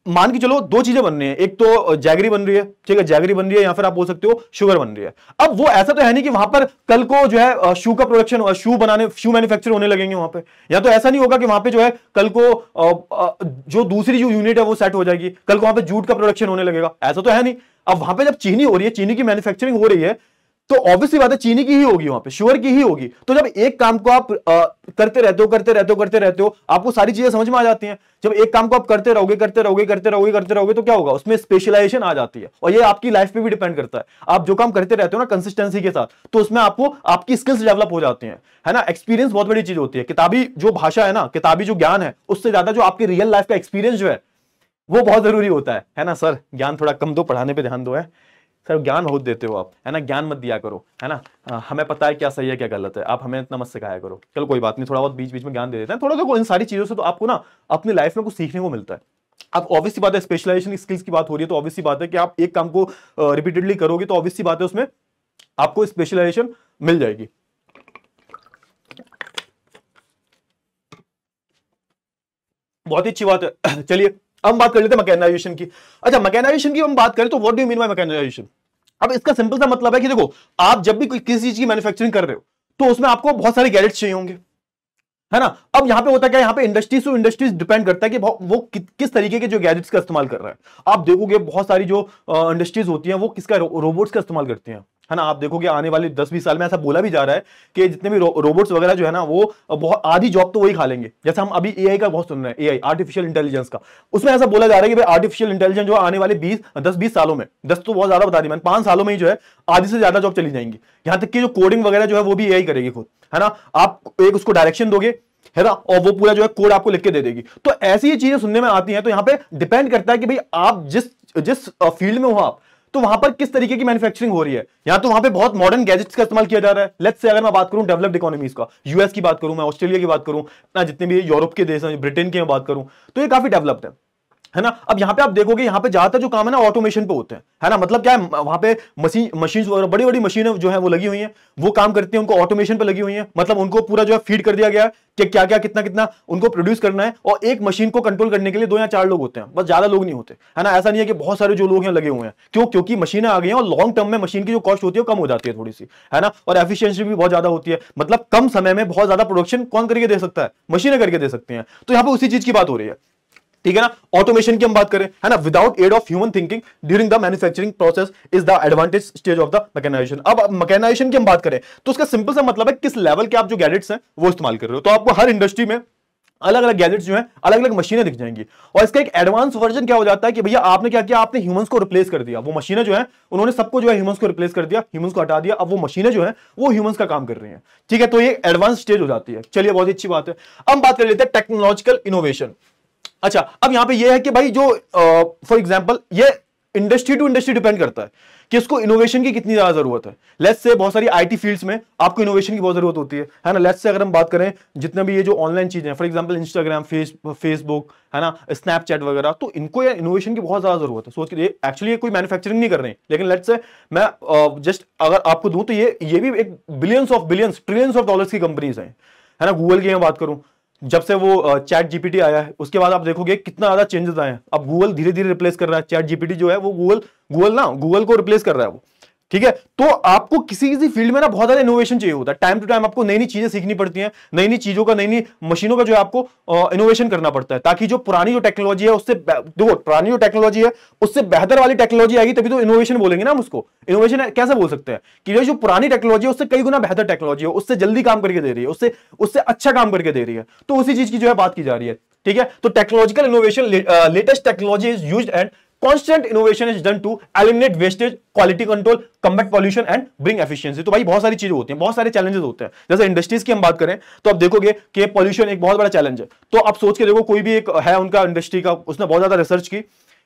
मान के चलो दो चीजें बन रही हैं एक तो जैगरी बन रही है ठीक है जैगरी बन रही है या फिर आप बोल सकते हो शुगर बन रही है अब वो ऐसा तो है नहीं कि वहां पर कल को जो है शू का प्रोडक्शन शू बनाने शू मैन्युफैक्चर होने लगेंगे वहां पे या तो ऐसा नहीं होगा कि वहां पे जो है कल को जो दूसरी जो यूनिट है वो सेट हो जाएगी कल को वहां पर जूट का प्रोडक्शन होने लगेगा ऐसा तो है नहीं अब वहां पर जब चीनी हो रही है चीनी की मैन्युफैक्चरिंग हो रही है तो ऑब्वियसली बात है चीनी की ही होगी वहां पे श्योर की ही होगी तो जब एक काम को आप आ, करते रहते हो करते रहते हो करते रहते हो आपको सारी चीजें समझ में आ जाती हैं जब एक काम को आप करते रहोगे करते रहोगे करते रहोगे करते रहोगे तो क्या होगा उसमें स्पेशलाइजेशन आ जाती है और ये आपकी लाइफ पे भी डिपेंड करता है आप जो काम करते रहते हो ना कंसिस्टेंसी के साथ तो उसमें आपको आपकी स्किल्स डेवलप हो जाती है है ना एक्सपीरियंस बहुत बड़ी चीज होती है किताबी जो भाषा है ना किताबी जो ज्ञान है उससे ज्यादा जो आपकी रियल लाइफ का एक्सपीरियंस जो है वो बहुत जरूरी होता है है ना सर ज्ञान थोड़ा कम दो पढ़ाने पर ध्यान दो है सर ज्ञान बहुत देते हो आप है ना ज्ञान मत दिया करो है ना आ, हमें पता है क्या सही है क्या गलत है आप हमें इतना मत सिखाया करो चलो कोई बात नहीं थोड़ा बहुत बीच बीच में ज्ञान दे देते हैं थोड़ा सा तो इन सारी चीज़ों से तो आपको ना अपनी लाइफ में कुछ सीखने को मिलता है अब ऑब्वियसली बात है स्पेशलाइजेशन स्किल्स की बात हो रही है तो ऑब्वियसली बात है कि आप एक काम को रिपीटेडली करोगे तो ऑब्वियसली बात है उसमें आपको स्पेशलाइजेशन मिल जाएगी बहुत ही अच्छी बात है चलिए हम बात कर लेते हैं मैकेनाइजेशन की अच्छा मैकेनाइजेशन की हम बात करें तो what do mean by mechanisation अब इसका सिंपल सा मतलब है कि देखो आप जब भी कोई किसी चीज की मैन्युफैक्चरिंग कर रहे हो तो उसमें आपको बहुत सारे गैजेट्स चाहिए होंगे है ना अब यहाँ पे होता है क्या यहाँ पे इंडस्ट्रीज टू इंडस्ट्रीज डिपेंड करता है कि वो कि, किस तरीके के जो गैजेट्स का इस्तेमाल कर रहा है आप देखोगे बहुत सारी जो इंडस्ट्रीज होती हैं वो किसका रो, रोबोट्स का इस्तेमाल करती हैं है ना आप देखोगे आने वाले दस बीस साल में ऐसा बोला भी जा रहा है कि जितने भी रो, रोबोट्स वगैरह जो है ना वो बहुत आधी जॉब तो वही खा लेंगे जैसे हम अभी ए का बहुत सुन रहे हैं ए आर्टिफिशियल इंटेलिजेंस का उसमें ऐसा बोला जा रहा है कि आर्टिफिशियल इंटेलिजेंस जो आने वाले बीस दस बीस सालों में दस तो बहुत ज्यादा बता दी मैंने पांच सालों में ही जो है आधी से ज्यादा जॉब चली जाएंगी यहाँ तक कि जो कोडिंग वगैरह जो है वो भी ए करेगी खुद है ना आप एक उसको डायरेक्शन दोगे है ना और वो पूरा जो है कोड आपको लिख के दे देगी तो ऐसी ही चीजें सुनने में आती हैं तो यहाँ पे डिपेंड करता है कि भाई आप जिस जिस फील्ड में हो आप तो वहां पर किस तरीके की मैन्युफैक्चरिंग हो रही है या तो वहां पे बहुत मॉडर्न गैजेट्स का इस्तेमाल किया जा रहा है लेट्स से अगर मैं बात करूं डेवलप्ड इकोनॉमीज का यूएस की बात करूं मैं ऑस्ट्रेलिया की बात करूं ना जितने भी यूरोप के देश हैं ब्रिटेन की मैं बात करूं तो ये काफी डेवलप्ड है है ना अब यहाँ पे आप देखोगे यहाँ पे ज्यादातर जो काम है ना ऑटोमेशन पे होते हैं है ना मतलब क्या है वहां पे मशीन मशीन वगैरह बड़ी बड़ी मशीन जो है वो लगी हुई है वो काम करती है उनको ऑटोमेशन पे लगी हुई है मतलब उनको पूरा जो है फीड कर दिया गया है कि क्या क्या कितना कितना उनको प्रोड्यूस करना है और एक मशीन को कंट्रोल करने के लिए दो या चार लोग होते हैं बस ज्यादा लोग नहीं होते है ना ऐसा नहीं है कि बहुत सारे जो लोग हैं लगे हुए हैं क्यों क्योंकि मशीनें आ गई हैं और लॉन्ग टर्म में मशीन की जो कॉस्ट होती है वो कम हो जाती है थोड़ी सी है ना और एफिशियंसी भी बहुत ज्यादा होती है मतलब कम समय में बहुत ज्यादा प्रोडक्शन कौन करके दे सकता है मशीनें करके दे सकते हैं तो यहाँ पे उसी चीज की बात हो रही है ठीक है ना ऑटोमेशन की हम बात करें है ना without aid of human thinking during the manufacturing process is the advantage stage of the mechanisation अब मैकेनाइजेशन की हम बात करें तो उसका सिंपल सा मतलब है किस लेवल के आप जो गैजेट्स हैं वो इस्तेमाल कर रहे हो तो आपको हर इंडस्ट्री में अलग अलग गैजेट्स जो है अलग अलग मशीनें दिख जाएंगी और इसका एक एडवांस वर्जन क्या हो जाता है कि भैया आपने क्या किया आपने ह्यूमंस को रिप्लेस कर दिया वो मशीनें जो है उन्होंने सबको जो है ह्यूमंस को रिप्लेस कर दिया ह्यूमंस को हटा दिया अब वो मशीनें जो है वो ह्यूमंस का काम कर रही है ठीक है तो ये एडवांस स्टेज हो जाती है चलिए बहुत ही अच्छी बात है अब बात कर लेते हैं टेक्नोलॉजिकल इनोवेशन अच्छा अब यहां पे ये है कि भाई जो फॉर एग्जाम्पल ये इंडस्ट्री टू इंडस्ट्री डिपेंड करता है कि इसको इनोवेशन की कितनी ज्यादा जरूरत है लेट्स से बहुत सारी आईटी फील्ड्स में आपको इनोवेशन की बहुत जरूरत होती है है ना लेट्स से अगर हम बात करें जितने भी ये जो ऑनलाइन चीजें हैं फॉर एग्जांपल इंस्टाग्राम फेसबुक है ना स्नैपचैट वगैरह तो इनको यार इनोवेशन की बहुत ज्यादा जरूरत है सोच के एक्चुअली ये कोई मैन्युफैक्चरिंग नहीं कर रहे हैं लेकिन लेट्स से मैं जस्ट अगर आपको दूं तो ये ये भी एक billions of billions trillions of dollar की कंपनीज हैं है ना गूगल की मैं बात करूं जब से वो चैट जीपीटी आया है उसके बाद आप देखोगे कितना ज्यादा चेंजेस आए हैं अब गूगल धीरे धीरे रिप्लेस कर रहा है चैट जीपीटी जो है वो गूगल गूगल ना गूगल को रिप्लेस कर रहा है वो ठीक है तो आपको किसी किसी फील्ड में ना बहुत ज्यादा इनोवेशन चाहिए होता है टाइम टू टाइम आपको नई नई चीजें सीखनी पड़ती हैं नई नई चीजों का नई नई मशीनों का जो है आपको इनोवेशन करना पड़ता है ताकि जो पुरानी जो टेक्नोलॉजी है उससे देखो पुरानी जो टेक्नोलॉजी है उससे बेहतर वाली टेक्नोलॉजी आएगी तभी तो इनोवेशन बोलेंगे ना हम उसको इनोवेशन कैसे बोल सकते हैं कि जो पुरानी टेक्नोलॉजी है उससे कई गुना बेहतर टेक्नोलॉजी है उससे जल्दी काम करके दे रही है उससे उससे अच्छा काम करके दे रही है तो उसी चीज की जो है बात की जा रही है ठीक है तो technological innovation latest technology is use and constant innovation is done to eliminate wastage quality control combat pollution and bring efficiency तो भाई बहुत सारी चीजें होती हैं बहुत सारे चैलेंजेस होते हैं जैसे इंडस्ट्रीज की हम बात करें तो आप देखोगे कि पॉल्यूशन एक बहुत बड़ा चैलेंज है तो आप सोच के देखो कोई भी एक है उनका इंडस्ट्री का उसने बहुत ज्यादा रिसर्च की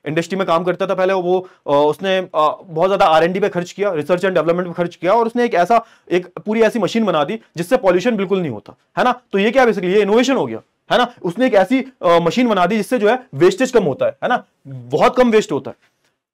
इंडस्ट्री में काम करता था पहले वो उसने बहुत ज़्यादा आर पे खर्च किया रिसर्च एंड डेवलपमेंट पे खर्च किया और उसने एक ऐसा एक पूरी ऐसी मशीन बना दी जिससे पॉल्यूशन बिल्कुल नहीं होता है ना तो ये क्या बेसिकली ये इनोवेशन हो गया है ना उसने एक ऐसी मशीन बना दी जिससे जो है वेस्टेज कम होता है है ना बहुत कम वेस्ट होता है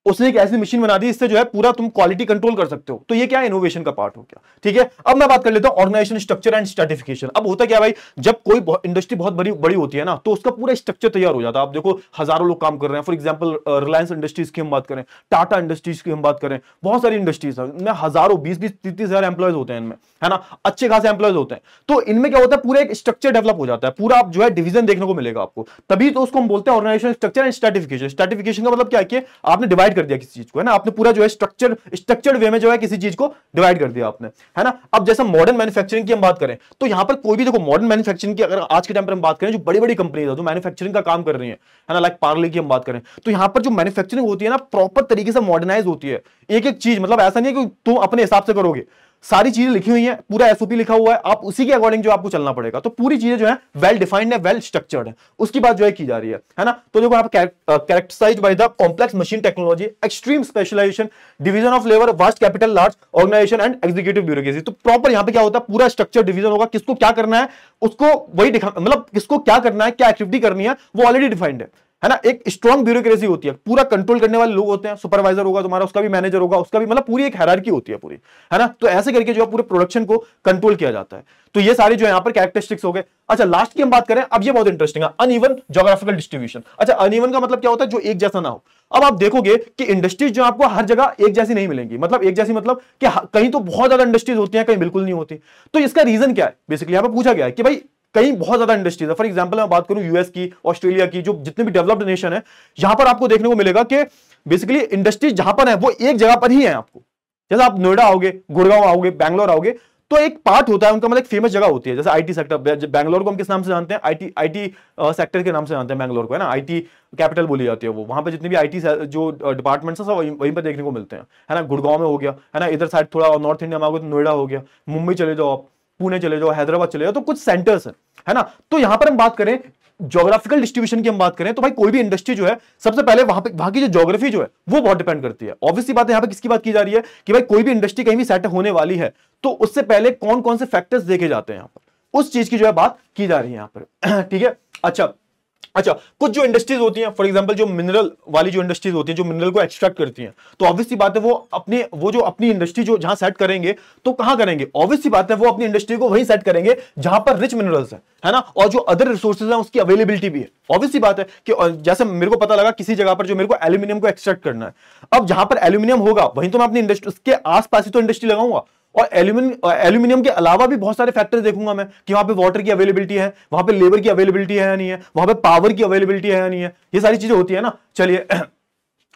उसने एक ऐसी मशीन बना दी इससे जो है पूरा तुम क्वालिटी कंट्रोल कर सकते हो तो ये क्या इनोवेशन का पार्ट हो गया ठीक है अब मैं बात कर लेता हूं ऑर्गेनाइजेशन स्ट्रक्चर एंड स्टर्टिफिकेशन अब होता क्या भाई जब कोई इंडस्ट्री बहुत बड़ी बड़ी होती है ना तो उसका पूरा स्ट्रक्चर तैयार हो जाता है आप देखो हजारों लोग काम कर रहे हैं फॉर एग्जाम्पल रिलायंस इंडस्ट्रीज की हम बात करें टाटा इंडस्ट्रीज की हम बात करें बहुत सारी इंडस्ट्रीज है इनमें हजारों बीस बीस तीस तीस हजार एम्प्लॉयज होते हैं इनमें है ना अच्छे खास एम्प्लॉयज होते हैं तो इनमें क्या होता है पूरा एक स्ट्रक्चर डेवलप हो जाता है पूरा आप जो है डिविजन देखने को मिलेगा आपको तभी तो उसको हम बोलते हैं organisation structure and stratification stratification का मतलब क्या है आपने डिवाइड डिवाइड कर दिया किसी चीज को है ना आपने पूरा जो है स्ट्रक्चर स्ट्रक्चर्ड वे में जो है किसी चीज को डिवाइड कर दिया आपने है ना अब जैसा मॉडर्न मैन्युफैक्चरिंग की हम बात करें तो यहां पर कोई भी देखो मॉडर्न मैन्युफैक्चरिंग की अगर आज के टाइम पर हम बात करें जो बड़ी बड़ी कंपनी है जो मैन्युफैक्चरिंग का काम कर रही है ना लाइक पार्ले की हम बात करें तो यहां पर जो मैन्युफैक्चरिंग होती है ना प्रॉपर तरीके से मॉडर्नाइज होती है एक एक चीज मतलब ऐसा नहीं है कि तुम अपने हिसाब से करोगे सारी चीजें लिखी हुई है पूरा एसओपी लिखा हुआ है आप उसी के अकॉर्डिंग जो आपको चलना पड़ेगा तो पूरी चीजें जो है वेल डिफाइंड है वेल स्ट्रक्चर्ड है उसकी बात जो है की जा रही है है ना तो देखो आप characterise by the complex machine technology extreme specialisation division of labour vast capital large organisation and executive bureaucracy तो प्रॉपर यहाँ पर क्या होता है पूरा स्ट्रक्चर डिवीजन होगा किसको क्या करना है उसको वही मतलब किसको क्या करना है क्या एक्टिविटी करनी है वो ऑलरेडी डिफाइंड है है ना एक स्ट्रॉन्ग ब्यूरोक्रेसी होती है पूरा कंट्रोल करने वाले लोग होते हैं सुपरवाइजर होगा तुम्हारा उसका भी मैनेजर होगा उसका भी मतलब पूरी एक हैरारकी होती है पूरी है ना तो ऐसे करके जो है पूरे प्रोडक्शन को कंट्रोल किया जाता है तो ये सारे जो यहाँ पर कैरेक्टरिस्टिक्स हो गए अच्छा लास्ट की हम बात करें अब ये बहुत इंटरेस्टिंग है अनइवन जोग्राफिकल डिस्ट्रीब्यूशन अच्छा अनइवन का मतलब क्या होता है जो एक जैसा ना हो अब आप देखोगे कि इंडस्ट्रीज जो आपको हर जगह एक जैसी नहीं मिलेंगी मतलब एक जैसी मतलब कि कहीं तो बहुत ज्यादा इंडस्ट्रीज होती हैं कहीं बिल्कुल नहीं होती तो इसका रीजन क्या है बेसिकली यहाँ पर पूछा गया है कि भाई कहीं बहुत ज्यादा इंडस्ट्रीज है फॉर एग्जाम्पल मैं बात करूं यूएस की ऑस्ट्रेलिया की जो जितने भी डेवलप्ड नेशन है यहां पर आपको देखने को मिलेगा कि बेसिकली इंडस्ट्रीज जहां पर है वो एक जगह पर ही है आपको जैसे आप नोएडा आओगे गुड़गांव आओगे बैंगलोर आओगे तो एक पार्ट होता है उनका मतलब एक फेमस जगह होती है जैसे आईटी सेक्टर बैंगलोर को हम किस नाम से जानते हैं आईटी आईटी सेक्टर के नाम से जानते हैं बैंगलोर को है ना आईटी कैपिटल बोली जाती है वो वहां पे जितने भी आईटी जो डिपार्टमेंट्स है सब वहीं वहीं पर देखने को मिलते हैं है ना गुड़गांव में हो गया है ना इधर साइड थोड़ा नॉर्थ इंडिया में आओगे तो नोएडा हो गया मुंबई चले जाओ आप पुणे चले जाओ हैदराबाद चले जाओ तो कुछ सेंटर्स है है ना तो यहां पर हम बात करें जोग्राफिकल डिस्ट्रीब्यूशन की हम बात करें तो भाई कोई भी इंडस्ट्री जो है सबसे पहले वहां पे वहां की जो जोग्राफी जो है वो बहुत डिपेंड करती है ऑब्वियसली बात है यहाँ पे किसकी बात की जा रही है कि भाई कोई भी इंडस्ट्री कहीं भी सेट होने वाली है तो उससे पहले कौन कौन से फैक्टर्स देखे जाते हैं यहां पर उस चीज की जो है बात की जा रही है यहां पर ठीक है अच्छा अच्छा कुछ जो इंडस्ट्रीज होती हैं फॉर एग्जांपल जो मिनरल वाली जो इंडस्ट्रीज होती हैं जो मिनरल को एक्सट्रैक्ट करती हैं तो ऑब्वियसली बात है वो अपने वो जो अपनी इंडस्ट्री जो जहां सेट करेंगे तो कहां करेंगे ऑब्वियसली बात है वो अपनी इंडस्ट्री को वहीं सेट करेंगे जहां पर रिच मिनरल्स है है ना और जो अदर रिसोर्सेज है उसकी अवेलेबिलिटी भी है ऑब्वियसली बात है कि जैसे मेरे को पता लगा किसी जगह पर जो मेरे को एल्यूमिनियम को एक्सट्रैक्ट करना है अब जहां पर एल्यूमिनियम होगा वहीं तो मैं अपनी इंडस्ट्री उसके आसपास ही तो इंडस्ट्री लगाऊंगा और एल्यूमिनियम एल्यूमिनियम के अलावा भी बहुत सारे फैक्टर्स देखूंगा मैं कि वहां पे वाटर की अवेलेबिलिटी है वहां पे लेबर की अवेलेबिलिटी है या नहीं है वहां पे पावर की अवेलेबिलिटी है या नहीं है ये सारी चीजें होती है ना चलिए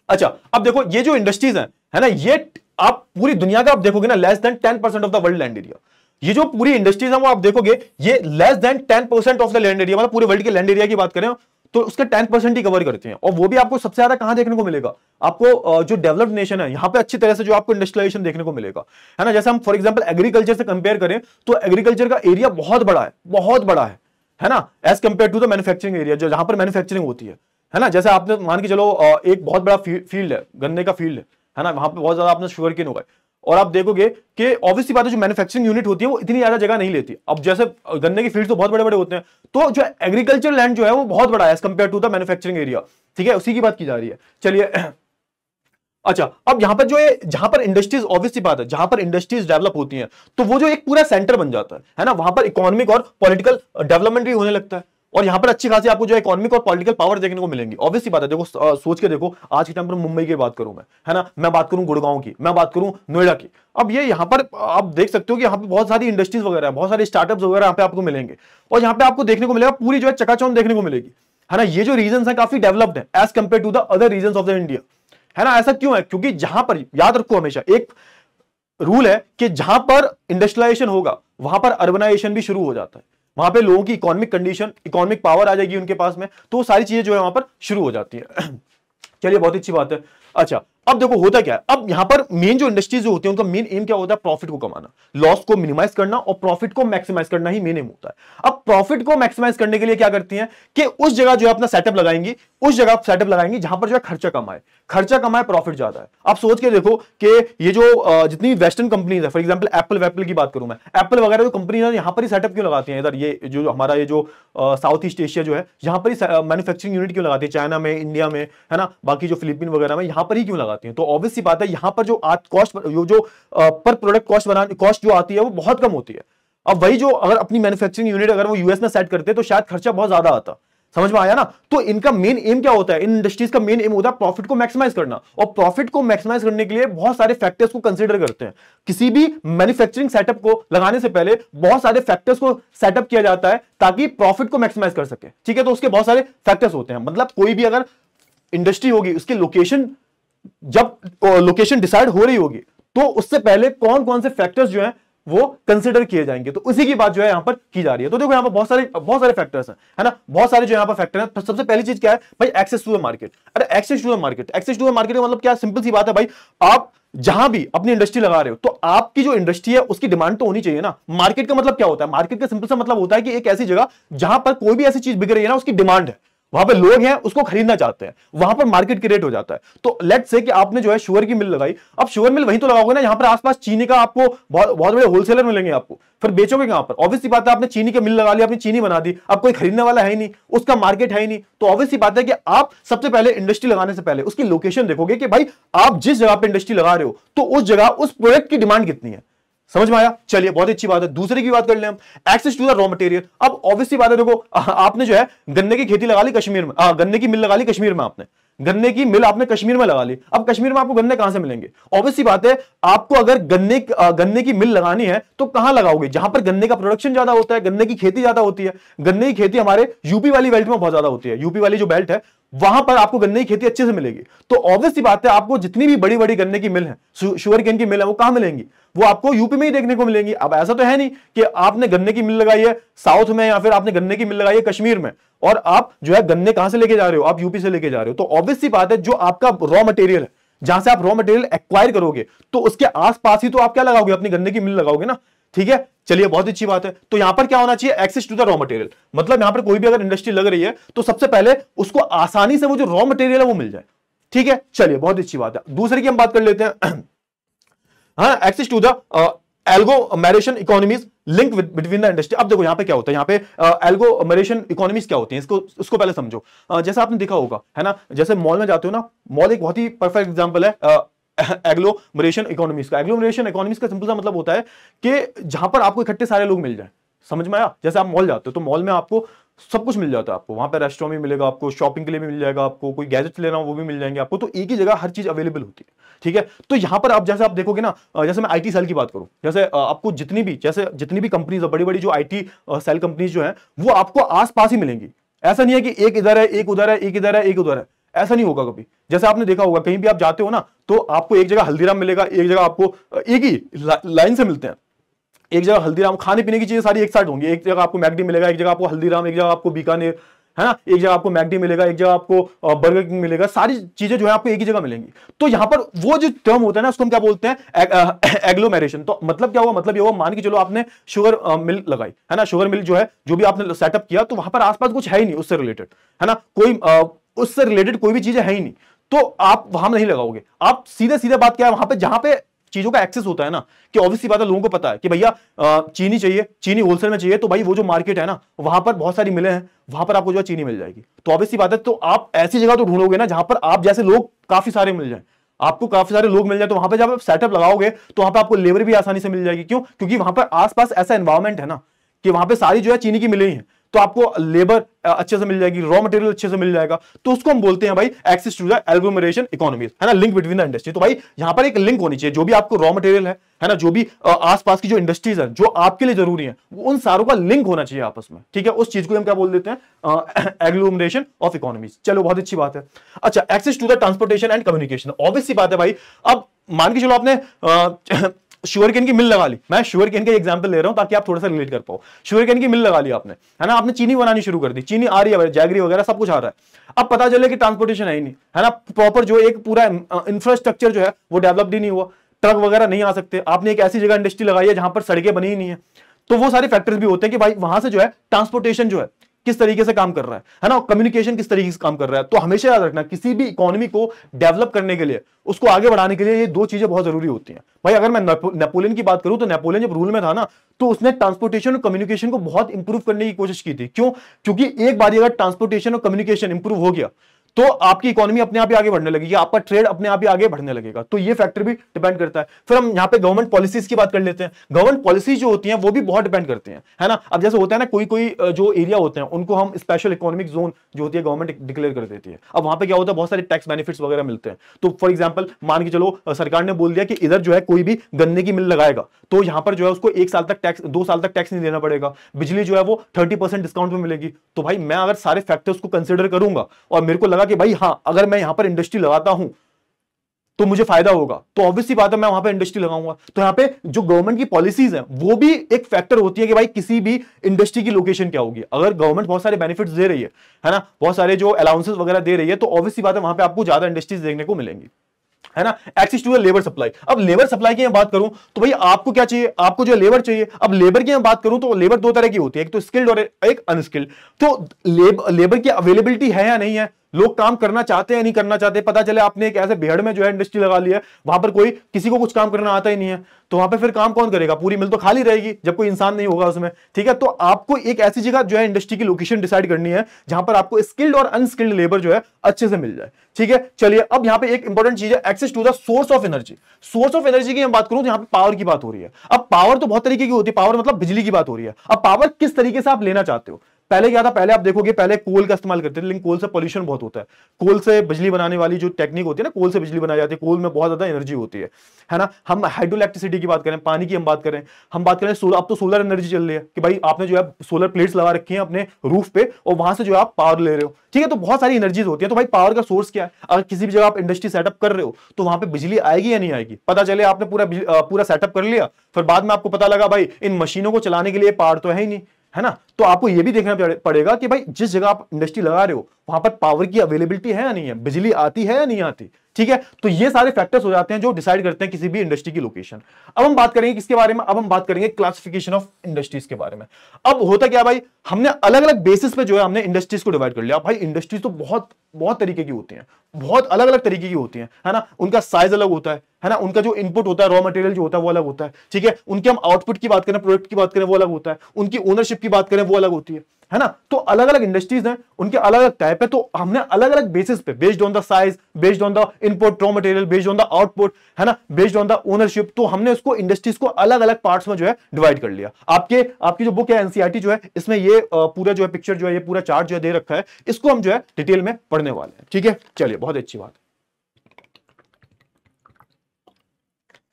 अच्छा अब देखो ये जो इंडस्ट्रीज है, है ना ये आप पूरी दुनिया का आप देखोगे ना less than ten percent of the world land area ये जो पूरी इंडस्ट्रीज है वो आप देखोगे ये less than ten percent of the land area मतलब पूरे वर्ल्ड के लैंड एरिया की बात करें तो उसके टेन परसेंट ही कवर करते हैं और वो भी आपको सबसे ज्यादा कहां देखने को मिलेगा आपको जो डेवलप्ड नेशन है यहां पे अच्छी तरह से जो आपको इंडस्ट्रियलाइजेशन देखने को मिलेगा है ना जैसे हम फॉर एग्जाम्पल एग्रीकल्चर से कंपेयर करें तो एग्रीकल्चर का एरिया बहुत बड़ा है बहुत बड़ा है है ना as compare to the manufacturing area जो जहां पर मैन्युफैक्चरिंग होती है है ना जैसे आपने मान के चलो एक बहुत बड़ा फील्ड है गन्ने का फील्ड है ना वहां पर बहुत ज्यादा आपने शुगर किन होगा और आप देखोगे कि ऑब्वियसली बात है जो मैन्युफैक्चरिंग यूनिट होती है वो इतनी ज्यादा जगह नहीं लेती अब जैसे गन्ने की फील्ड तो बहुत बड़े बड़े होते हैं तो जो एग्रीकल्चर लैंड जो है वो बहुत बड़ा है as compare to the manufacturing area ठीक है उसी की बात की जा रही है चलिए अच्छा अब यहां पर जो है जहां पर इंडस्ट्रीज ऑब्वियसली बात है जहां पर इंडस्ट्रीज डेवलप होती हैं तो वो जो एक पूरा सेंटर बन जाता है है ना वहां पर इकोनॉमिक और पॉलिटिकल डेवलपमेंट भी होने लगता है और यहाँ पर अच्छी खासी आपको जो इकोनॉमिक और पॉलिटिकल पावर देखने को मिलेंगी ऑब्वियसली बात है देखो सोच के देखो आज के टाइम पर मुंबई की बात करूं मैं है ना मैं बात करूं गुड़गांव की मैं बात करूं नोएडा की अब ये यहाँ पर आप देख सकते हो कि यहाँ पे बहुत सारी इंडस्ट्रीज वगैरह बहुत सारे स्टार्टअप वगैरह यहाँ पे आपको मिलेंगे और यहाँ पे आपको देखने को मिलेगा पूरी जो है चकाचौन देखने को मिलेगी है ना ये जो रीजन है काफी डेवलप्ड है as compare to the other region of the India है ना ऐसा क्यों है क्योंकि जहां पर याद रखो हमेशा एक रूल है कि जहां पर इंडस्ट्रियलाइजेशन होगा वहां पर अर्बनाइजेशन भी शुरू हो जाता है वहां पे लोगों की इकोनॉमिक कंडीशन इकोनॉमिक पावर आ जाएगी उनके पास में तो सारी चीजें जो है वहां पर शुरू हो जाती है चलिए बहुत अच्छी बात है अच्छा अब देखो होता क्या अब यहां पर मेन जो इंडस्ट्रीज होती है उनका मेन एम क्या होता है प्रॉफिट को कमाना लॉस को मिनिमाइज करना और प्रॉफिट को मैक्सिमाइज करना ही मेन एम होता है अब प्रॉफिट को मैक्सिमाइज करने के लिए क्या करती हैं कि उस जगह जो है अपना सेटअप लगाएंगी उस जगह सेटअप लगाएंगी जहां पर जो है खर्चा कम आए खर्चा कम आए प्रॉफिट ज्यादा है आप सोच के देखो कि ये जो जितनी वेस्टर्न कंपनीज है फॉर एग्जाम्पल एप्पल वेपल की बात करूं मैं एप्पल वगैरह जो कंपनी है यहां पर ही सेटअप क्यों लगाती है इधर ये जो हमारा ये जो साउथ ईस्ट एशिया जो है यहां पर ही मैन्युफैक्चरिंग यूनिट क्यों लगाती है चाइना में इंडिया में है ना बाकी जो फिलिपीन वगैरह में यहां पर ही क्यों लगाती आती हैं तो ऑब्वियसली बात है यहां पर जो कॉस्ट जो पर प्रोडक्ट कॉस्ट बनाने कॉस्ट जो आती है वो बहुत कम होती है अब वही जो अगर अपनी मैन्युफैक्चरिंग यूनिट अगर वो यूएस में सेट करते तो शायद खर्चा बहुत ज्यादा आता समझ में आया ना तो इनका मेन एम क्या होता है इन इंडस्ट्रीज का मेन एम होता है प्रॉफिट को मैक्सिमाइज करना और प्रॉफिट को मैक्सिमाइज करने के लिए बहुत सारे फैक्टर्स को कंसिडर करते हैं किसी भी मैन्युफैक्चरिंग सेटअप को लगाने से पहले बहुत सारे फैक्टर्स को सेटअप किया जाता है ताकि प्रॉफिट को मैक्सिमाइज कर सके ठीक है तो उसके बहुत सारे फैक्टर्स होते हैं मतलब कोई भी अगर इंडस्ट्री होगी उसकी लोकेशन जब लोकेशन डिसाइड हो रही होगी तो उससे पहले कौन कौन से फैक्टर्स जो है वो कंसिडर किए जाएंगे तो उसी की बात जो है यहां पर की जा रही है तो देखो यहां पर बहुत सारे बहुत सारे फैक्टर्स हैं है ना बहुत सारे जो यहां पर फैक्टर हैं तो सबसे पहली चीज क्या है भाई एक्सेस टू मार्केट अरे access to market access to market का मतलब क्या सिंपल सी बात है भाई आप जहां भी अपनी इंडस्ट्री लगा रहे हो तो आपकी जो इंडस्ट्री है उसकी डिमांड तो होनी चाहिए ना मार्केट का मतलब क्या होता है मार्केट का सिंपल सा मतलब होता है कि एक ऐसी जगह जहां पर कोई भी ऐसी चीज बिक रही है ना उसकी डिमांड है वहां पे लोग हैं उसको खरीदना चाहते हैं वहां पर मार्केट रेट हो जाता है तो लेट से कि आपने जो है शुगर की मिल लगाई अब शुगर मिल वहीं तो लगाओगे ना यहां पर आसपास चीनी का आपको बहुत बहुत बड़े होलसेलर मिलेंगे आपको फिर बेचोगे कहां पर ऑब्वियसली बात है आपने चीनी की मिल लगा ली आपने चीनी बना दी अब कोई खरीदने वाला है ही नहीं उसका मार्केट है ही नहीं तो ऑब्वियसली बात है कि आप सबसे पहले इंडस्ट्री लगाने से पहले उसकी लोकेशन देखोगे कि भाई आप जिस जगह पर इंडस्ट्री लगा रहे हो तो उस जगह उस प्रोडक्ट की डिमांड कितनी है समझ में आया चलिए बहुत अच्छी बात है दूसरे की बात कर ले हम access to the raw material अब ऑब्वियसली बात है देखो आपने जो है गन्ने की खेती लगा ली कश्मीर में हाँ, गन्ने की मिल लगा ली कश्मीर में आपने गन्ने की मिल आपने कश्मीर में लगा ली अब कश्मीर में आपको गन्ने कहां से मिलेंगे ऑब्वियसली बात है आपको अगर गन्ने गन्ने की मिल लगानी है तो कहां लगाओगे जहां पर गन्ने का प्रोडक्शन ज्यादा होता है गन्ने की खेती ज्यादा होती है गन्ने की खेती हमारे यूपी वाली बेल्ट में बहुत ज्यादा होती है यूपी वाली जो बेल्ट है वहां पर आपको गन्ने की खेती अच्छे से मिलेगी तो ऑब्वियसली बात है आपको जितनी भी बड़ी बड़ी गन्ने की मिल है शुगर केन की मिल है वो कहां मिलेंगी वो आपको यूपी में ही देखने को मिलेंगी अब ऐसा तो है नहीं कि आपने गन्ने की मिल लगाई है साउथ में या फिर आपने गन्ने की मिल लगाई है कश्मीर में और आप जो है गन्ने कहां से लेके जा रहे हो आप यूपी से लेके जा रहे हो तो ऑब्वियसली बात है जो आपका रॉ मटेरियल है जहां से आप रॉ मटेरियल एक्वायर करोगे तो उसके आसपास ही तो आप क्या लगाओगे अपनी गन्ने की मिल लगाओगे ना ठीक है चलिए बहुत अच्छी बात है तो यहां पर क्या होना चाहिए access to the raw material मतलब यहां पर कोई भी अगर इंडस्ट्री लग रही है तो सबसे पहले उसको आसानी से वो जो रॉ मटेरियल है वो मिल जाए ठीक है चलिए बहुत अच्छी बात है दूसरे की हम बात कर लेते हैं हाँ access to the agglomeration economies link between the industry अब देखो यहाँ पे क्या होता है यहाँ पे एल्गो मैरेशन इकोनॉमीज क्या होती है इसको उसको पहले समझो uh, जैसे आपने देखा होगा है ना जैसे मॉल में जाते हो ना मॉल एक बहुत ही परफेक्ट एग्जांपल है uh, एग्लोमरेशन इकोनॉमिक्स का एग्लोमरेशन इकोनॉमिक्स का सिंपल सा मतलब होता है कि जहां पर आपको इकट्ठे सारे लोग मिल जाए समझ में आया जैसे आप मॉल जाते हो तो मॉल में आपको सब कुछ मिल जाता है आपको वहां पर रेस्टोरेंट भी मिलेगा आपको शॉपिंग के लिए भी मिल जाएगा आपको कोई गैजेट्स लेना हो वो भी मिल जाएंगे आपको तो एक ही जगह हर चीज अवेलेबल होती है ठीक है तो यहां पर आप जैसे आप देखोगे ना जैसे मैं आईटी सेल की बात करूं जैसे आपको जितनी भी जैसे जितनी भी कंपनीज बड़ी बड़ी जो आई सेल कंपनीज जो है वो आपको आसपास ही मिलेंगी ऐसा नहीं है कि एक इधर है एक उधर है एक इधर है एक उधर है ऐसा नहीं होगा कभी जैसे आपने देखा होगा कहीं भी आप जाते हो ना तो आपको एक जगह हल्दीराम मिलेगा एक जगह आपको एक ही लाइन से मिलते हैं एक जगह हल्दीराम खाने पीने की चीजें सारी एक साथ होंगी एक जगह आपको मैगडी मिलेगा एक जगह आपको हल्दीराम एक जगह आपको बीकानेर है ना एक जगह आपको मैगडी मिलेगा एक जगह आपको बर्गर किंग मिलेगा सारी चीजें जो है आपको एक ही जगह मिलेंगी तो यहां पर वो जो टर्म होता है ना उसको हम क्या बोलते हैं एग्लोमेरेशन तो मतलब क्या हुआ मतलब ये हुआ मान के चलो आपने शुगर मिल लगाई है ना शुगर मिल जो है जो भी आपने सेटअप किया तो वहां पर आसपास कुछ है ही नहीं उससे रिलेटेड है ना कोई उससे रिलेटेड कोई भी चीजें है ही नहीं तो आप वहां नहीं लगाओगे आप सीधे सीधे बात क्या है वहां पे जहां पे चीजों का एक्सेस होता है ना कि ऑब्वियसली बात है लोगों को पता है कि भैया चीनी चाहिए चीनी होलसेल में चाहिए तो भाई वो जो मार्केट है ना वहां पर बहुत सारी मिले हैं वहां पर आपको जो है चीनी मिल जाएगी तो ऑब्वियसली बात है तो आप ऐसी जगह तो ढूंढोगे ना जहां पर आप जैसे लोग काफी सारे मिल जाए आपको काफी सारे लोग मिल जाए तो वहां पर जब आप सेटअप लगाओगे तो वहां पर आपको लेबर भी आसानी से मिल जाएगी क्यों क्योंकि वहां पर आसपास ऐसा एनवायरमेंट है ना कि वहां पे सारी जो है चीनी की मिले ही तो आपको लेबर अच्छे से मिल जाएगी रॉ मटेरियल अच्छे से मिल जाएगा तो उसको हम बोलते हैं भाई access to the agglomeration economy है ना लिंक बिटवीन द इंडस्ट्री तो भाई यहां पर एक लिंक होनी चाहिए जो भी आपको रॉ मटेरियल है है ना जो भी आसपास की जो इंडस्ट्रीज है जो आपके लिए जरूरी है उन सारों का लिंक होना चाहिए आपस में ठीक है उस चीज को हम क्या बोल देते हैं एग्लोमरेशन ऑफ इकोनॉमी चलो बहुत अच्छी बात है अच्छा access to the transportation and communication obvious बात है भाई अब मान के चलो आपने शुगर केन की मिल लगा ली मैं शुगर केन का एग्जाम्पल ले रहा हूँ ताकि आप थोड़ा सा रिलेट कर पाओ शुगर केन की मिल लगा ली आपने है ना आपने चीनी बनानी शुरू कर दी चीनी आ रही है जैगरी वगैरह सब कुछ आ रहा है अब पता चले कि ट्रांसपोर्टेशन है ही नहीं है ना प्रॉपर जो एक पूरा इंफ्रास्ट्रक्चर जो है वो डेवलप ही नहीं हुआ ट्रक वगैरह नहीं आ सकते आपने एक ऐसी जगह इंडस्ट्री लगाई है जहां पर सड़कें बनी ही नहीं है तो वो सारे फैक्टर्स भी होते हैं कि भाई वहां से जो है ट्रांसपोर्टेशन जो है किस तरीके से काम कर रहा है है ना कम्युनिकेशन किस तरीके से काम कर रहा है तो हमेशा याद रखना किसी भी इकोनॉमी को डेवलप करने के लिए उसको आगे बढ़ाने के लिए ये दो चीजें बहुत जरूरी होती हैं भाई अगर मैं नेपोलियन की बात करूं तो नेपोलियन जब रूल में था ना तो उसने ट्रांसपोर्टेशन और कम्युनिकेशन को बहुत इंप्रूव करने की कोशिश की थी क्यों क्योंकि एक बार अगर ट्रांसपोर्टेशन और कम्युनिकेशन इंप्रूव हो गया तो आपकी इकोनॉमी अपने आप ही आगे बढ़ने लगेगी आपका ट्रेड अपने आप ही आगे बढ़ने लगेगा तो ये फैक्टर भी डिपेंड करता है फिर हम यहाँ पे गवर्नमेंट पॉलिसीज की बात कर लेते हैं गवर्नमेंट पॉलिसीज जो होती है वो भी बहुत डिपेंड करते हैं है ना अब जैसे होता है ना कोई कोई जो एरिया होते हैं उनको हम स्पेशल इकोनॉमिक जोन जो होती है गवर्नमेंट डिक्लेयर कर देती है अब वहां पर क्या होता है बहुत सारे टैक्स बेनिफिट्स वगैरह मिलते हैं तो फॉर एग्जाम्पल मान के चलो सरकार ने बोल दिया कि इधर जो है कोई भी गन्ने की मिल लगाएगा तो यहाँ पर जो है उसको एक साल तक टैक्स दो साल तक टैक्स नहीं देना पड़ेगा बिजली जो है वो थर्टी डिस्काउंट में मिलेगी तो भाई मैं अगर सारे फैक्टर्स को कंसिडर करूंगा और मेरे को लगा लगा कि भाई हाँ अगर मैं यहां पर इंडस्ट्री लगाता हूं तो मुझे फायदा होगा तो ऑब्वियसली बात है मैं वहां पर इंडस्ट्री लगाऊंगा तो यहां पे जो गवर्नमेंट की पॉलिसीज हैं वो भी एक फैक्टर होती है कि भाई किसी भी इंडस्ट्री की लोकेशन क्या होगी अगर गवर्नमेंट बहुत सारे बेनिफिट्स दे रही है है ना बहुत सारे जो अलाउंसेस वगैरह दे रही है तो ऑब्वियसली बात है वहां पर आपको ज्यादा इंडस्ट्रीज देखने को मिलेंगी है ना एक्सेस टू लेबर सप्लाई अब लेबर सप्लाई की मैं बात करूं तो भाई आपको क्या चाहिए आपको जो लेबर चाहिए अब लेबर की मैं बात करूं तो लेबर दो तरह की होती है एक तो स्किल्ड और एक अनस्किल्ड तो लेबर की अवेलेबिलिटी है या नहीं है लोग काम करना चाहते हैं नहीं करना चाहते पता चले आपने एक ऐसे भेड़ में जो है इंडस्ट्री लगा ली है वहां पर कोई किसी को कुछ काम करना आता ही नहीं है तो वहां पर फिर काम कौन करेगा पूरी मिल तो खाली रहेगी जब कोई इंसान नहीं होगा उसमें ठीक है तो आपको एक ऐसी जगह जो है इंडस्ट्री की लोकेशन डिसाइड करनी है जहां पर आपको स्किल्ड और अनस्किल्ड लेबर जो है अच्छे से मिल जाए ठीक है चलिए अब यहाँ पे एक इंपॉर्टेंट चीज है access to the source of energy source of energy की हम बात करूं तो यहाँ पे पावर की बात हो रही है अब पावर तो बहुत तरीके की होती है पावर मतलब बिजली की बात हो रही है अब पावर किस तरीके से आप लेना चाहते हो पहले क्या था पहले आप देखोगे पहले कोल का इस्तेमाल करते थे लेकिन कोल से पॉल्यूशन बहुत होता है कोल से बिजली बनाने वाली जो टेक्निक होती है ना कोल से बिजली बनाई जाती है कोल में बहुत ज्यादा एनर्जी होती है है ना हम इलेक्ट्रिसिटी की बात करें पानी की हम बात करें हम बात करें सोलर अब तो सोलर एनर्जी चल रही है कि भाई आपने जो है सोलर प्लेट्स लगा रखी है अपने रूफ पे और वहां से जो है आप पावर ले रहे हो ठीक है तो बहुत सारी एनर्जीज होती है तो भाई पावर का सोर्स क्या है अगर किसी भी जगह आप इंडस्ट्री सेटअप कर रहे हो तो वहां पर बिजली आएगी या नहीं आएगी पता चले आपने पूरा पूरा सेटअप कर लिया फिर बाद में आपको पता लगा भाई इन मशीनों को चलाने के लिए पावर तो है ही नहीं है ना तो आपको यह भी देखना पड़ेगा कि भाई जिस जगह आप इंडस्ट्री लगा रहे हो वहां पर पावर की अवेलेबिलिटी है या नहीं है बिजली आती है या नहीं आती ठीक है तो ये सारे फैक्टर्स हो जाते हैं जो डिसाइड करते हैं किसी भी इंडस्ट्री की लोकेशन अब हम बात करेंगे किसके बारे में अब हम बात करेंगे क्लासिफिकेशन ऑफ इंडस्ट्रीज के बारे में अब होता क्या भाई हमने अलग अलग बेसिस पे जो है हमने इंडस्ट्रीज को डिवाइड कर लिया भाई इंडस्ट्रीज तो बहुत बहुत तरीके की होती है बहुत अलग अलग तरीके की होती है है ना उनका साइज अलग होता है है ना उनका जो इनपुट होता है रॉ मटेरियल जो होता है वो अलग होता है ठीक है उनके हम आउटपुट की बात करें प्रोडक्ट की बात करें वो अलग होता है उनकी ओनरशिप की बात करें वो अलग होती है है ना तो अलग अलग इंडस्ट्रीज हैं उनके अलग अलग टाइप है तो हमने अलग अलग बेसिस पे based on the size based on the input raw material based on the output है ना बेस्ड ऑन द ओनरशिप तो हमने उसको इंडस्ट्रीज को अलग अलग पार्ट्स में जो है डिवाइड कर लिया आपके आपकी जो बुक है एनसीआरटी e जो है इसमें ये पूरा जो है पिक्चर जो है ये पूरा चार्ट जो है दे रखा है इसको हम जो है डिटेल में पढ़ने वाले हैं ठीक है चलिए बहुत अच्छी बात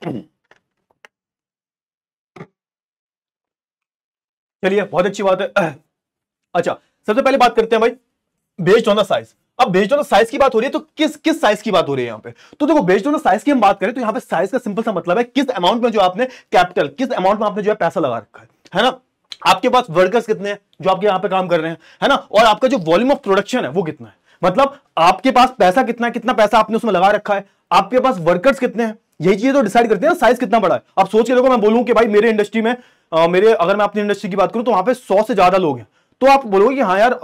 चलिए बहुत अच्छी बात है अच्छा सबसे पहले बात करते हैं भाई बेस्ड ऑन द साइज अब बेस्ड ऑन द साइज की बात हो रही है तो किस किस साइज की बात हो रही है यहाँ पे तो देखो बेस्ड ऑन द साइज की हम बात करें तो यहाँ पे साइज का सिंपल सा मतलब है किस अमाउंट में जो आपने कैपिटल किस अमाउंट में आपने जो है पैसा लगा रखा है है ना आपके पास वर्कर्स कितने हैं जो आपके यहाँ पे काम कर रहे हैं है ना और आपका जो वॉल्यूम ऑफ प्रोडक्शन है वो कितना है मतलब आपके पास पैसा कितना है कितना पैसा आपने उसमें लगा रखा है आपके पास वर्कर्स कितने हैं यही चीजें तो डिसाइड करते हैं साइज कितना बड़ा है आप सोच के देखो मैं बोलूँ कि भाई मेरे इंडस्ट्री में आ, मेरे अगर मैं अपनी इंडस्ट्री की बात करूँ तो वहां पे सौ से ज्यादा लोग हैं तो आप बोलोगे हाँ यार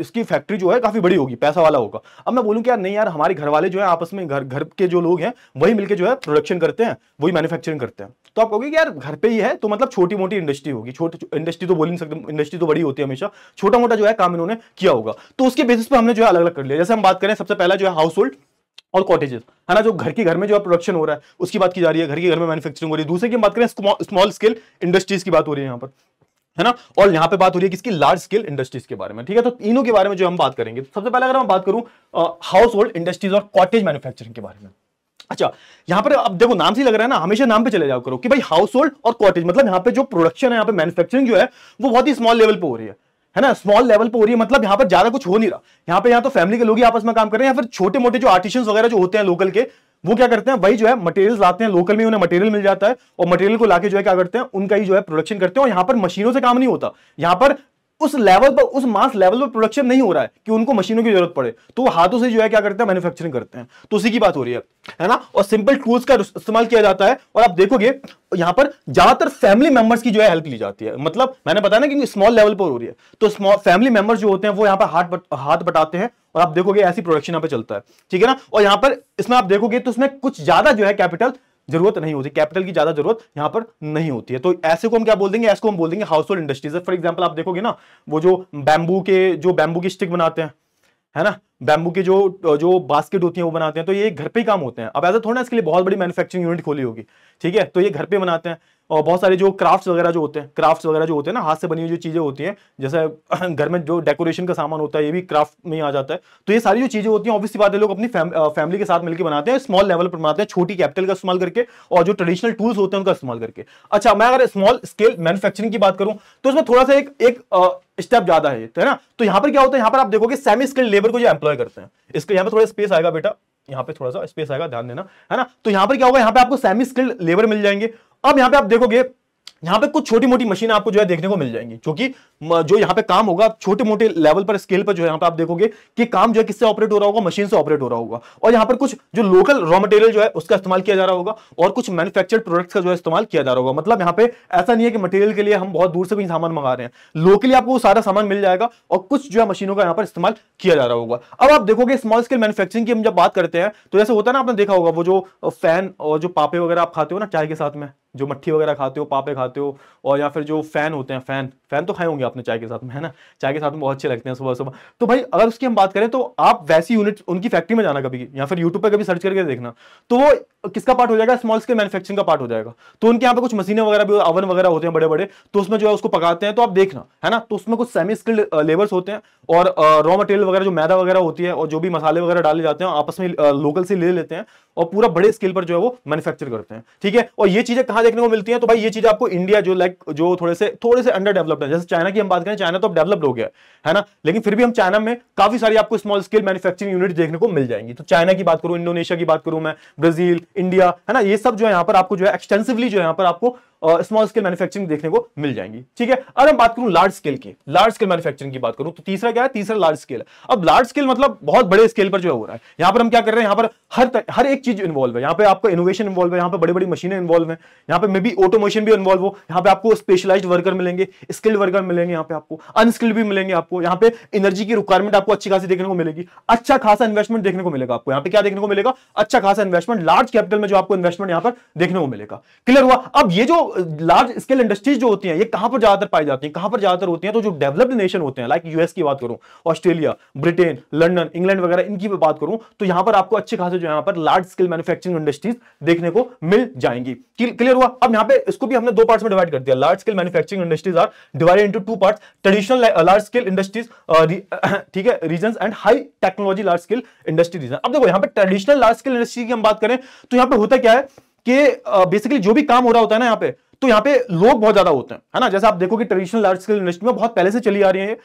इसकी फैक्ट्री जो है काफी बड़ी होगी पैसा वाला होगा अब मैं बोलूँ कि यार नहीं यार हमारे घर वाले जो है आपस में घर घर के जो लोग हैं वही मिलकर जो है प्रोडक्शन करते हैं वही मैन्युफैक्चरिंग करते हैं तो आप कहोगे कि यार घर पे ही है तो मतलब छोटी मोटी इंडस्ट्री होगी छोटी इंडस्ट्री तो बोल नहीं सकते इंडस्ट्री तो बड़ी होती है हमेशा छोटा मोटा जो है काम इन्होंने किया होगा तो उसके बेसिस पर हमने जो है अलग अलग कर लिया जैसे हम बात करें सबसे पहला जो है हाउस होल्ड और कॉटेजेस है ना जो घर के घर में जो है प्रोडक्शन हो रहा है उसकी बात की जा रही है घर के घर में मैन्युफैक्चरिंग हो रही है दूसरे की बात करें स्मॉल स्केल इंडस्ट्रीज की बात हो रही है यहाँ पर है ना और यहाँ पे बात हो रही है किसकी लार्ज स्केल इंडस्ट्रीज के बारे में ठीक है तो तीनों के बारे में जो हम बात करेंगे तो सबसे पहले अगर मैं बात करूं हाउस होल्ड इंडस्ट्रीज और कॉटेज मैन्युफैक्चरिंग के बारे में अच्छा यहाँ पर अब देखो नाम से लग रहा है ना हमेशा नाम पे चले जाओ करो कि भाई हाउस होल्ड और कॉटेज मतलब यहाँ पे जो प्रोडक्शन है यहाँ पे मैनुफेक्चरिंग जो है वो बहुत ही स्मॉल लेवल पर हो रही है है ना स्मॉल लेवल पे हो रही है मतलब यहाँ पर ज्यादा कुछ हो नहीं रहा यहाँ पे यहाँ तो फैमिली के लोग ही आपस में काम कर रहे हैं या फिर छोटे मोटे जो आर्टिशन वगैरह जो होते हैं लोकल के वो क्या करते हैं वही जो है मटेरियल लाते हैं लोकल में उन्हें मटेरियल मिल जाता है और मटेरियल को लाके जो है क्या करते हैं उनका ही जो है प्रोडक्शन करते हैं और यहां पर मशीनों से काम नहीं होता यहां पर उस लेवल पर उस मास लेवल पर प्रोडक्शन नहीं हो रहा है कि उनको मशीनों की जरूरत पड़े तो वो हाथों से जो है क्या करते हैं मैन्युफैक्चरिंग करते हैं तो उसी की बात हो रही है है ना और सिंपल टूल्स का इस्तेमाल किया जाता है और आप देखोगे यहां पर ज्यादातर फैमिली मेंबर्स की जो है हेल्प ली जाती है मतलब मैंने बताया ना कि स्मॉल लेवल पर हो रही है तो स्मॉल फैमिली मेंबर्स जो होते हैं वो यहां पर हाथ हाथ बटाते हैं और आप देखोगे ऐसी प्रोडक्शन यहां पर चलता है ठीक है ना और यहां पर इसमें आप देखोगे तो उसमें कुछ ज्यादा जो है कैपिटल जरूरत नहीं होती कैपिटल की ज्यादा जरूरत यहाँ पर नहीं होती है तो ऐसे को हम क्या बोल देंगे ऐसे को हम बोल देंगे household industries for example आप देखोगे ना वो जो बैंबू के जो बैंबू की स्टिक बनाते हैं है ना बैम्बू के जो जो बास्केट होती है वो बनाते हैं तो ये घर पे ही काम होते हैं अब ऐसा थोड़ा ना इसके लिए बहुत बड़ी मैन्युफैक्चरिंग यूनिट खोली होगी ठीक है तो ये घर पे बनाते हैं और बहुत सारे जो क्राफ्ट्स वगैरह जो होते हैं क्राफ्ट्स वगैरह जो होते हैं ना हाथ से बनी हुई जो चीज़ें होती हैं जैसे घर में जो डेकोरेशन का सामान होता है ये भी क्राफ्ट में ही आ जाता है तो ये सारी जो चीज़ें होती हैं ऑब्वियस बात है लोग अपनी फैम, फैमिली के साथ मिलकर बनाते हैं स्मॉल लेवल पर बनाते हैं छोटी कैपिटल का इस्तेमाल करके और जो ट्रेडिशनल टूल्स होते हैं उनका इस्तेमाल करके अच्छा मैं अगर स्मॉल स्केल मैनुफैक्चरिंग की बात करूं तो इसमें थोड़ा सा एक स्टेप ज्यादा है तो है ना तो यहाँ पर क्या होता है यहां पर आप देखोगे सेमी स्किल्ड लेबर को जो एम्प्लॉय करते हैं इसके यहाँ पर थोड़ा स्पेस आएगा बेटा यहाँ पे थोड़ा सा स्पेस आएगा ध्यान देना है ना तो यहाँ पर क्या होगा यहां पे आपको सेमी स्किल्ड लेबर मिल जाएंगे अब यहाँ पे आप देखोगे यहाँ पे कुछ छोटी मोटी मशीन आपको जो है देखने को मिल जाएंगी क्योंकि जो यहाँ पे काम होगा छोटे मोटे लेवल पर स्केल पर जो है यहाँ पे आप देखोगे कि काम जो है किससे ऑपरेट हो रहा होगा मशीन से ऑपरेट हो रहा होगा और यहाँ पर कुछ जो लोकल रॉ मटेरियल जो है उसका इस्तेमाल किया जा रहा होगा और कुछ मैनुफेक्चर्ड प्रोडक्ट्स का जो है इस्तेमाल किया जा रहा होगा मतलब यहाँ पे ऐसा नहीं है कि मटेरियल के लिए हम बहुत दूर से भी सामान मंगा रहे हैं लोकली आपको सारा सामान मिल जाएगा और कुछ जो है मशीनों का यहाँ पर इस्तेमाल किया जा रहा होगा अब आप देखोगे स्मॉल स्केल मैनुफेक्चरिंग की हम जब बात करते हैं तो जैसे होता है ना आपने देखा होगा वो जो फैन और जो पापे वगैरह आप खाते हो ना चाय के साथ में जो मट्ठी वगैरह खाते हो पापे खाते हो और या फिर जो फ़ैन होते हैं फ़ैन फ़ैन तो खाए होंगे आपने चाय के साथ में है ना चाय के साथ में बहुत अच्छे लगते हैं सुबह सुबह तो भाई अगर उसकी हम बात करें तो आप वैसी यूनिट उनकी फैक्ट्री में जाना कभी या फिर यूट्यूब पर कभी सर्च करके देखना तो वो किसका पार्ट हो जाएगा स्मॉल स्केल मैनुफेक्चरिंग का पार्ट हो जाएगा तो उनके यहाँ पे कुछ मशीनें वगैरह भी अवन वगैरह होते हैं बड़े बड़े तो उसमें जो है उसको पकाते हैं तो आप देखना है ना तो उसमें कुछ सेमी स्किल्ड लेबर्स होते हैं और रॉ मटेरियल वगैरह जो मैदा वगैरह होती है और जो भी मसाले वगैरह डाले जाते हैं आपस में लोकल से ले लेते हैं और पूरा बड़े स्केल पर जो है वो मैनुफेक्चर करते हैं ठीक है और ये चीजें कहा देखने को मिलती है तो भाई ये चीज आपको इंडिया जो लाइक जो थोड़े से थोड़े से अंडर डेवलप्ड है जैसे चाइना की हम बात करें चाइना तो अब डेवलप्ड हो गया है ना लेकिन फिर भी हम चाइना में काफी सारी आपको स्मॉल स्केल मैन्युफैक्चरिंग यूनिट देखने को मिल जाएंगी तो चाइना की बात करूं इंडोनेशिया की बात करूं मैं ब्राजील इंडिया है ना ये सब जो है यहाँ पर आपको जो है एक्सटेंसिवली जो है यहाँ पर आपको स्मॉल स्केल मैन्युफैक्चरिंग देखने को मिल जाएंगी ठीक है अगर हम बात करूं लार्ज स्केल की लार्ज स्केल मैन्युफैक्चरिंग की बात करूं तो तीसरा क्या है तीसरा लार्ज स्केल अब लार्ज स्केल मतलब बहुत बड़े स्केल पर जो हो रहा है यहां पर हम क्या कर रहे हैं यहां पर हर हर एक चीज इन्वॉल्व है यहाँ पे आपको इनोवेशन इन्वॉल्व है यहां पर बड़ी बड़ी मशीनें इन्वॉल्व है यहाँ पर मे बी ऑटोमेशन भी इन्वॉल्व हो यहाँ पे आपको स्पेशलाइज वर्कर मिलेंगे स्किल्ड वर्कर मिलेंगे यहाँ पे आपको अनस्किल्ड भी मिलेंगे आपको यहाँ पे एनर्जी की रिक्वायरमेंट आपको अच्छी खासी देखने को मिलेगी अच्छा खासा इन्वेस्टमेंट देखने को मिलेगा आपको यहाँ पे क्या देखने को मिलेगा अच्छा खासा इन्वेस्टमेंट लार्ज कैपिटल में जो आपको इन्वेस्टमेंट यहां पर देखने को मिलेगा क्लियर हुआ अब ये जो लार्ज स्केल इंडस्ट्रीज जो होती हैं ये कहां पर ज्यादातर पाई जाती हैं कहां पर ज्यादातर होती हैं तो जो डेवलप्ड नेशन होते हैं लाइक यूएस की बात करूं ऑस्ट्रेलिया ब्रिटेन लंडन इंग्लैंड वगैरह इनकी बात करूं तो यहां पर आपको अच्छे खासे जो यहां पर लार्ज स्केल मैन्युफैक्चरिंग इंडस्ट्रीज देखने को मिल जाएंगी क्लियर हुआ अब यहां पर इसको भी हमने दो पार्ट में डिवाइड कर दिया large scale manufacturing industries are divide into two part traditional large scale industries ठीक है region and high technology large scale industry region अब देखो यहां पर ट्रेडिशनल लार्ज स्केल इंडस्ट्री की हम बात करें तो यहां पर होता क्या है कि बेसिकली जो भी काम हो रहा होता है ना यहाँ पे तो यहाँ पे लोग बहुत ज्यादा होते हैं है ना जैसे आप देखो कि ट्रेडिशनल लार्ज स्केल इंडस्ट्री में बहुत पहले से चली आ रही है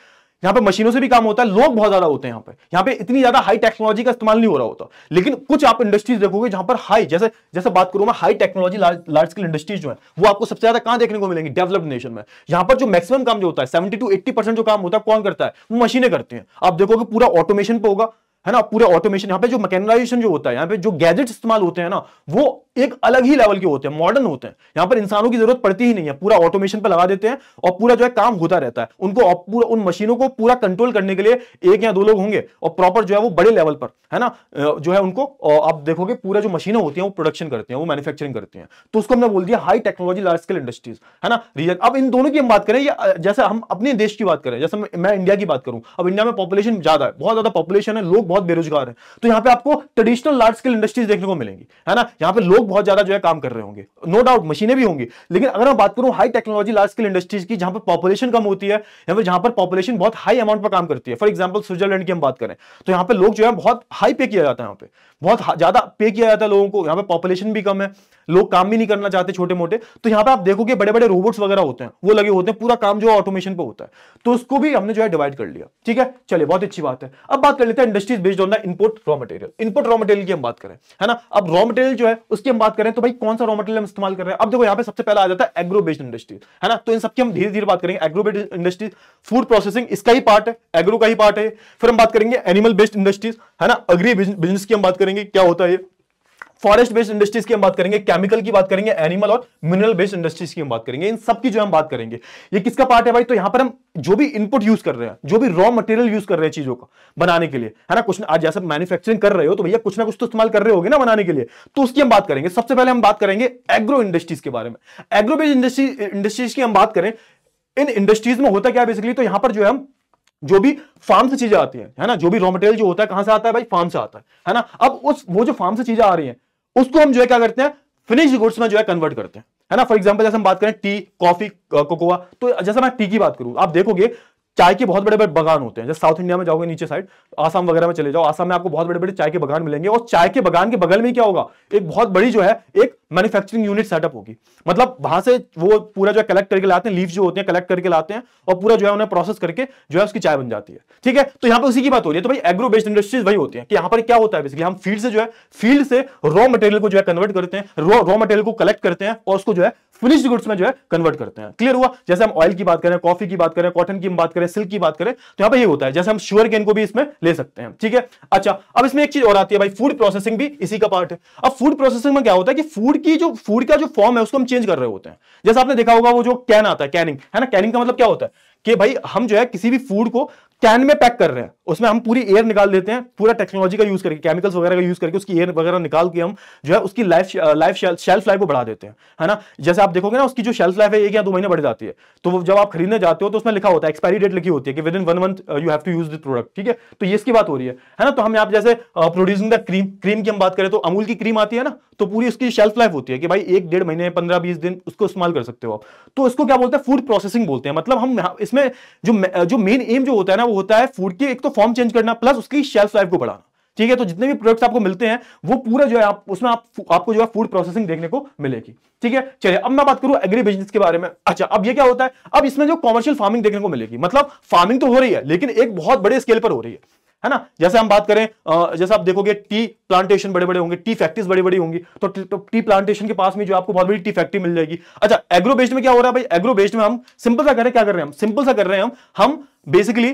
यहाँ पे मशीनों से भी काम होता है लोग बहुत ज्यादा होते हैं यहाँ पे यहाँ पे इतनी ज्यादा हाई टेक्नोलॉजी का इस्तेमाल नहीं हो रहा होता लेकिन कुछ आप इंडस्ट्रीज देखोगे जहां पर हाई जैसे जैसे बात करूं मैं high technology large scale industries जो है वो आपको सबसे ज्यादा कहां देखने को मिलेंगे डेवलप्ड नेशन में यहाँ पर जो मैक्सिमम काम जो होता है सेवेंटी टू एट्टी परसेंट जो काम होता है कौन करता है वो मशीने करती है आप देखोगे पूरा ऑटोमेशन पे होगा है ना पूरे ऑटोमेशन यहाँ पे जो मैकेनाइजेशन जो होता है यहाँ पे जो गैजेट इस्तेमाल होते हैं ना वो एक अलग ही लेवल के होते हैं मॉडर्न होते हैं यहां पर इंसानों की जरूरत पड़ती ही नहीं है पूरा ऑटोमेशन पर लगा देते हैं और पूरा जो है काम होता रहता है उनको पूरा उन मशीनों को पूरा कंट्रोल करने के लिए एक या दो लोग होंगे और प्रॉपर जो है वो बड़े लेवल पर है ना जो है उनको आप देखोगे पूरा जो मशीनें होती है वो प्रोडक्शन करते हैं वो मैन्युफैक्चरिंग करते हैं तो उसको हमने बोल दिया high technology large scale industries है ना रीजन अब इन दोनों की हम बात करें या जैसे हम अपने देश की बात करें जैसे मैं इंडिया की बात करूं अब इंडिया में पॉपुलेशन ज्यादा है बहुत ज्यादा पॉपुलेशन है लोग बहुत बेरोजगार है तो यहाँ पे आपको ट्रेडिशनल लार्ज स्केल इंडस्ट्रीज देखने को मिलेंगी है ना यहाँ पे लोग लोग बहुत ज्यादा जो है काम कर रहे होंगे नो डाउट मशीनें भी होंगी लेकिन अगर मैं बात करूं high technology large skill industries की जहां पर पॉपुलेशन कम होती है या फिर जहां पर पॉपुलेशन बहुत हाई अमाउंट पर काम करती है फॉर एग्जाम्पल स्विटरलैंड की हम बात करें तो यहां पर लोग जो है बहुत हाई पे किया जाता है यहाँ पे बहुत ज्यादा पे किया जाता है लोगों को यहाँ पे पॉपुलेशन भी कम है लोग काम भी नहीं करना चाहते छोटे मोटे तो यहाँ पे आप देखोगे बड़े बड़े रोबोट्स वगैरह होते हैं वो लगे होते हैं पूरा काम जो ऑटोमेशन पे होता है तो उसको भी हमने जो है डिवाइड कर लिया ठीक है चलिए बहुत अच्छी बात है अब बात कर लेते हैं industries based on the input raw material input raw material की हम बात करें है ना अब रॉ मटेरियल जो है उसके हम बात करें तो भाई कौन सा रॉ मटेरियल हम इस्तेमाल कर रहे हैं अब देखो यहाँ पे सबसे पहला आ जाता है एग्रो बेस्ड इंडस्ट्री है ना तो इन सबकी हम धीरे धीरे बात करेंगे agro based industry food processing इसका ही पार्ट है एग्रो का ही पार्ट है फिर हम बात करेंगे एनिमल बेस्ड इंडस्ट्रीज है ना अग्री बिजनेस की हम बात करेंगे क्या होता है फॉरेस्ट बेस्ड इंडस्ट्रीज की हम बात करेंगे केमिकल की बात करेंगे एनिमल और मिनरल बेस्ड इंडस्ट्रीज की हम बात करेंगे इन सब की जो हम बात करेंगे ये किसका पार्ट है भाई तो यहां पर हम जो भी इनपुट यूज कर रहे हैं जो भी रॉ मटेरियल यूज कर रहे हैं चीजों का बनाने के लिए है ना कुछ आज जैसे मैन्युफैक्चरिंग कर रहे हो तो भैया कुछ ना कुछ तो इस्तेमाल कर रहे हो ना बनाने के लिए तो उसकी हम बात करेंगे सबसे पहले हम बात करेंगे एग्रो इंडस्ट्रीज के बारे में एग्रो बेस्ड इंडस्ट्री इंडस्ट्रीज की हम बात करें इन इंडस्ट्रीज में होता क्या बेसिकली तो यहां पर जो है हम जो भी फार्म से चीजें आती हैं है ना जो भी रॉ मटेरियल जो होता है कहां से आता है भाई फार्म से आता है है ना अब उस वो जो फार्म से चीजें आ रही हैं उसको हम जो है क्या करते हैं फिनिश्ड गुड्स में जो है कन्वर्ट करते हैं है ना फॉर एग्जाम्पल जैसे हम बात करें टी कॉफी कोकोआ तो जैसे मैं टी की बात करूं आप देखोगे चाय के बहुत बड़े बड़े बगान होते हैं जैसे साउथ इंडिया में जाओगे नीचे साइड आसाम वगैरह में चले जाओ आसाम में आपको बहुत बड़े बड़े चाय के बगान मिलेंगे और चाय के बगान के बगल में क्या होगा एक बहुत बड़ी जो है एक मैन्युफैक्चरिंग यूनिट सेटअप होगी मतलब वहां से वो पूरा जो है कलेक्ट करके लाते हैं लीव जो होते हैं कलेक्ट करके लाते हैं और पूरा जो है उन्हें प्रोसेस करके जो है उसकी चाय बन जाती है ठीक है तो यहाँ पर उसी की बात हो रही है तो भाई एग्रो बेस्ड इंडस्ट्रीज वही होती है कि यहाँ पर क्या होता है बेसिकली हम फील्ड से जो है फील्ड से रॉ मटेरियल को जो है कन्वर्ट करते हैं रॉ मटेरियल को कलेक्ट करते हैं और उसको जो है फिनिश्ड गुड्स में जो है कन्वर्ट करते हैं क्लियर हुआ जैसे हम ऑयल की बात करें कॉफी की बात करें कॉटन की बात करें सिल्क की बात करें तो यहाँ पर ये होता है जैसे हम शुगर केन को भी इसमें ले सकते हैं ठीक है अच्छा अब इसमें एक चीज और आती है भाई फूड प्रोसेसिंग भी इसी का पार्ट है अब फूड प्रोसेसिंग में क्या होता है कि फूड की जो फूड का जो फॉर्म है उसको हम चेंज कर रहे होते हैं जैसे आपने देखा होगा वो जो कैन आता है कैनिंग है ना कैनिंग का मतलब क्या होता है कि भाई हम जो है किसी भी फूड को कैन में पैक कर रहे हैं उसमें हम पूरी एयर निकाल देते हैं पूरा टेक्नोलॉजी का यूज करके केमिकल्स वगैरह का यूज करके उसकी एयर वगैरह निकाल के हम जो है उसकी लाइफ लाइफ शेल्फ लाइफ को बढ़ा देते हैं है ना जैसे आप देखोगे ना उसकी जो शेल्फ लाइफ है एक या दो महीने बढ़ जाती है तो जब आप खरीदने जाते हो तो उसमें लिखा होता है एक्सपायरी डेट लिखी होती है कि within one month you have to use this product ठीक है तो ये इसकी बात हो रही है है ना तो हम आप जैसे प्रोड्यूसिंग द क्रीम क्रीम की हम बात करें तो अमूल की क्रीम आती है ना तो पूरी उसकी शेल्फ लाइफ होती है कि भाई एक डेढ़ महीने पंद्रह बीस दिन उसको इस्तेमाल कर सकते हो आप तो इसको क्या बोलते हैं फूड प्रोसेसिंग बोलते हैं मतलब हम इसमें जो uh, जो मेन एम जो होता है ना होता है फूड की एक तो फॉर्म चेंज करना प्लस उसकी शेल्फ लाइफ को बढ़ाना ठीक है तो जितने भी प्रोडक्ट्स आपको मिलते हैं वो पूरा जो है आप उसमें आप आपको जो है फूड प्रोसेसिंग देखने को मिलेगी ठीक है चलिए अब मैं बात करूं एग्री बिजनेस के बारे में अच्छा अब ये क्या होता है अब इसमें जो कॉमर्शियल फार्मिंग देखने को मिलेगी मतलब फार्मिंग तो हो रही है लेकिन एक बहुत बड़े स्केल पर हो रही है है ना जैसे हम बात करें जैसे आप देखोगे टी प्लांटेशन बड़े बड़े होंगे टी फैक्ट्रीज बड़ी बड़ी होंगी तो टी प्लांटेशन तो के पास में जो आपको बहुत बड़ी टी फैक्ट्री मिल जाएगी अच्छा एग्रो बेस्ड में क्या हो रहा है भाई एग्रो बेस्ड में हम सिंपल सा कर रहे हैं क्या कर रहे हैं हम सिंपल सा कर रहे हैं हम हम बेसिकली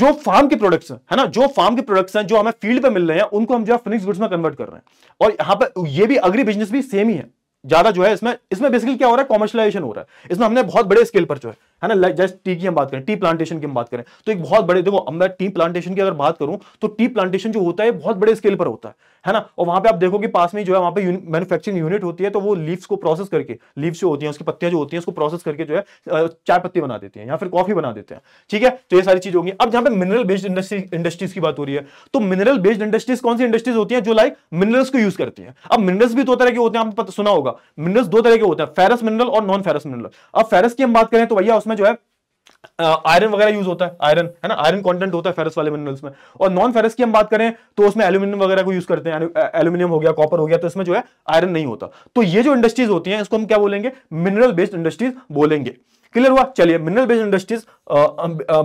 जो फार्म के प्रोडक्ट्स है ना जो फार्म के प्रोडक्ट्स हैं जो हमें फील्ड पे मिल रहे हैं उनको हम जो है फिनिक्स गुड्स में कन्वर्ट कर रहे हैं और यहाँ पर ये भी अग्री बिजनेस भी सेम ही है ज्यादा जो है इसमें इसमें बेसिकली क्या हो रहा है कॉमर्शलाइजेशन हो रहा है इसमें हमने बहुत बड़े स्केल पर जो है है ना जैसे टी की हम बात करें टी प्लांटेशन की हम बात करें तो एक बहुत बड़े देखो मैं टी प्लांटेशन की अगर बात करूं तो टी प्लांटेशन जो होता है बहुत बड़े स्केल पर होता है है ना और वहां पे आप देखो कि पास में जो है वहां पे मैन्युफैक्चरिंग यूनिट होती है तो वो लीव्स को प्रोसेस करके लीव्स जो होती है उसकी पत्तियां जो होती है उसको प्रोसेस करके जो है चाय पत्ती बना देती है या फिर कॉफी बना देते हैं ठीक है तो ये सारी चीज होगी अब जहां पे मिनरल बेस्ड इंडस्ट्री इंडस्ट्रीज की बात हो रही है तो मिनरल बेस्ड इंडस्ट्रीज कौन सी इंडस्ट्रीज होती है जो लाइक मिनरल्स को यूज करती है अब मिनरल्स भी दो तरह के होते हैं आपने सुना होगा मिनरल्स दो तरह के होते हैं फेरस मिनरल और नॉन फेरस मिनरल अब फेरस की हम बात करें तो भैया उसमें जो है आयरन वगैरह यूज होता है आयरन है ना आयरन कंटेंट होता है फेरस वाले मिनरल्स में और नॉन फेरस की हम बात करें तो उसमें एल्यूमिनियम वगैरह को यूज करते हैं एल्यूमिनियम हो गया कॉपर हो गया तो इसमें जो है आयरन नहीं होता तो ये जो इंडस्ट्रीज होती है इसको हम क्या बोलेंगे मिनरल बेस्ड इंडस्ट्रीज बोलेंगे क्लियर हुआ चलिए mineral based industries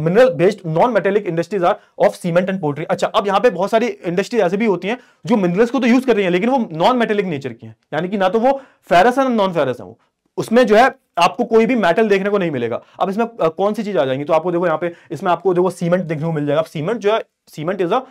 mineral based non metallic industries are of cement and poultry अच्छा अब यहाँ पे बहुत सारी इंडस्ट्रीज ऐसे भी होती हैं जो मिनरल्स को तो यूज कर रही हैं लेकिन वो नॉन मेटेलिक नेचर की हैं यानी कि ना तो वो फेरस है ना नॉन फेरस है वो उसमें जो है आपको कोई भी मेटल देखने को नहीं मिलेगा अब इसमें कौन सी चीज आ जाएंगी तो आपको देखो यहाँ पे इसमें आपको देखो सीमेंट देखने को मिल जाएगा सीमेंट जो है सीमेंट इज अ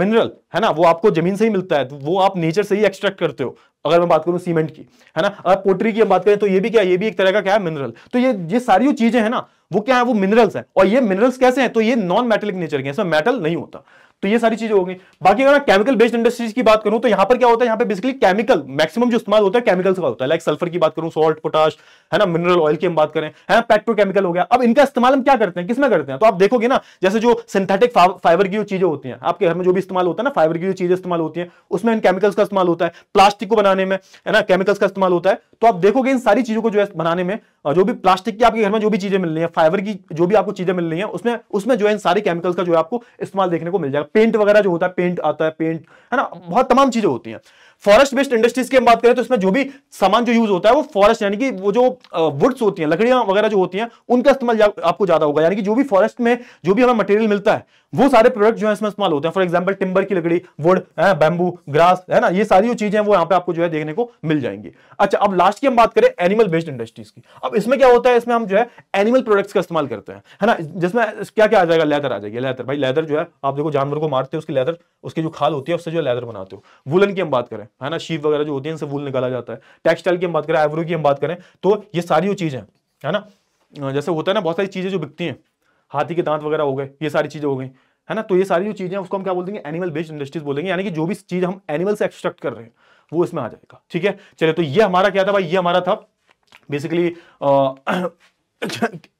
मिनरल है ना वो आपको जमीन से ही मिलता है तो वो आप नेचर से ही एक्सट्रैक्ट करते हो अगर मैं बात करूं सीमेंट की है ना अगर पोटरी की बात करें तो ये भी क्या ये भी एक तरह का क्या है मिनरल तो ये ये सारी जो चीजें हैं ना वो क्या है वो मिनरल्स हैं और ये मिनरल्स कैसे हैं तो ये नॉन मेटलिक नेचर के इसमें मेटल नहीं होता तो ये सारी चीजें होगी बाकी अगर मैं केमिकल बेस्ड इंडस्ट्रीज की बात करूं तो यहाँ पर क्या होता है यहां पे बेसिकली केमिकल मैक्सिमम जो इस्तेमाल होता है केमिकल्स का होता है लाइक सल्फर की बात करूं सॉल्ट पोटाश है ना मिनरल ऑयल की हम बात करें है ना पेट्रोकेमिकल हो गया अब इनका इस्तेमाल हम क्या करते हैं किसमें करते हैं तो आप देखोगे ना जैसे जो सिंथेटिक फाइबर की जो चीजें होती है आपके घर में जो भी इस्तेमाल होता है ना फाइबर की जो चीजें इस्तेमाल होती है उसमें इन केमिकल्स का इस्तेमाल होता है प्लास्टिक को बनाने में है ना केमिकल्स का इस्तेमाल होता है तो आप देखोगे इन सारी चीजों को जो है बनाने में जो भी प्लास्टिक की आपके घर में जो भी चीजें मिल रही है फाइबर की जो भी आपको चीजें मिल रही है उसमें उसमें जो है सारे केमिकल्स का जो है आपको इस्तेमाल देखने को मिल जाएगा पेंट वगैरह जो होता है पेंट आता है पेंट है ना बहुत तमाम चीजें होती हैं फॉरेस्ट बेस्ड इंडस्ट्रीज की हम बात करें तो इसमें जो भी सामान जो यूज होता है वो फॉरेस्ट यानी कि वो जो वुड्स होती हैं लकड़ियां वगैरह जो होती हैं उनका इस्तेमाल आपको ज्यादा होगा यानी कि जो भी फॉरेस्ट में जो भी हमें मटेरियल मिलता है वो सारे प्रोडक्ट जो है इसमें इस्तेमाल होते हैं फॉर एग्जाम्पल टिम्बर की लकड़ी वुड बैम्बू ग्रास है ना ये सारी जो चीजें वो यहाँ पे आपको जो है देखने को मिल जाएंगी अच्छा अब लास्ट की हम बात करें एनिमल बेस्ड इंडस्ट्रीज की अब इसमें क्या होता है इसमें हम जो है एनिमल प्रोडक्ट्स का इस्तेमाल करते हैं है ना जिसमें क्या क्या आ जाएगा लेदर आ जाएगी लेदर भाई लेदर जो है आप देखो जानवर को मारते हो उसकी लेदर उसकी जो खाल होती है उससे जो लेदर बनाते हो वुलन की हम बात करें है ना शीप वगैरह जो होती है इनसे वूल निकाला जाता है टेक्सटाइल की हम बात करें आइवरी की हम बात करें तो ये सारी जो चीजें है ना जैसे होता है ना बहुत सारी चीजें जो बिकती हैं हाथी के दांत वगैरह हो गए ये सारी चीजें हो गई है ना तो ये सारी जो चीजें उसको हम क्या बोल देंगे एनिमल बेस्ड इंडस्ट्रीज बोलेंगे यानी कि जो भी चीज हम एनिमल से एक्सट्रैक्ट कर रहे हैं वो इसमें आ जाएगा ठीक है चलिए तो ये हमारा क्या था भाई ये हमारा था बेसिकली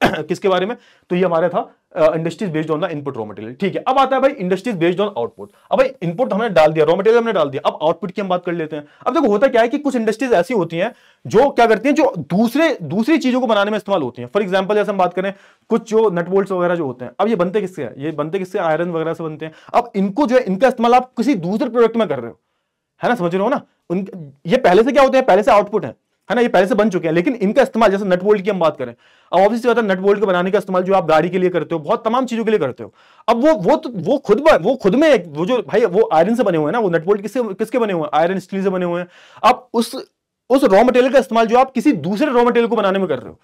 किसके बारे में तो ये हमारा था industries based on the input raw material ठीक है अब आता है भाई इंडस्ट्रीज बेस्ड ऑन आउटपुट अब भाई इनपुट हमने डाल दिया रॉ मटेरियल हमने डाल दिया अब आउटपुट की हम बात कर लेते हैं अब देखो होता क्या है कि कुछ इंडस्ट्रीज ऐसी होती हैं जो क्या करती हैं जो दूसरे दूसरी चीजों को बनाने में इस्तेमाल होती हैं फॉर एग्जाम्पल जैसे हम बात करें कुछ जो नटबोल्ट वगैरह जो होते हैं अब ये बनते किससे है ये बनते किससे आयरन वगैरह से बनते हैं अब इनको जो है इनका इस्तेमाल आप किसी दूसरे प्रोडक्ट में कर रहे हो है ना समझ रहे हो ना उन ये पहले से क्या होते हैं पहले से आउटपुट है है ना ये पहले से बन चुके हैं लेकिन इनका इस्तेमाल जैसे नट बोल्ट की हम बात करें अब ऑब्वियसली बात है नट बोल्ट को बनाने का इस्तेमाल जो आप गाड़ी के लिए करते हो बहुत तमाम चीजों के लिए करते हो अब वो वो तो, वो खुद ब, वो खुद में वो जो भाई वो आयरन से बने हुए हैं ना वो नट बोल्ट किससे किसके बने हुए हैं आयरन स्टील से बने हुए हैं अब उस उस रॉ मटेरियल का इस्तेमाल जो आप किसी दूसरे रॉ मटेरियल को बनाने में कर रहे हो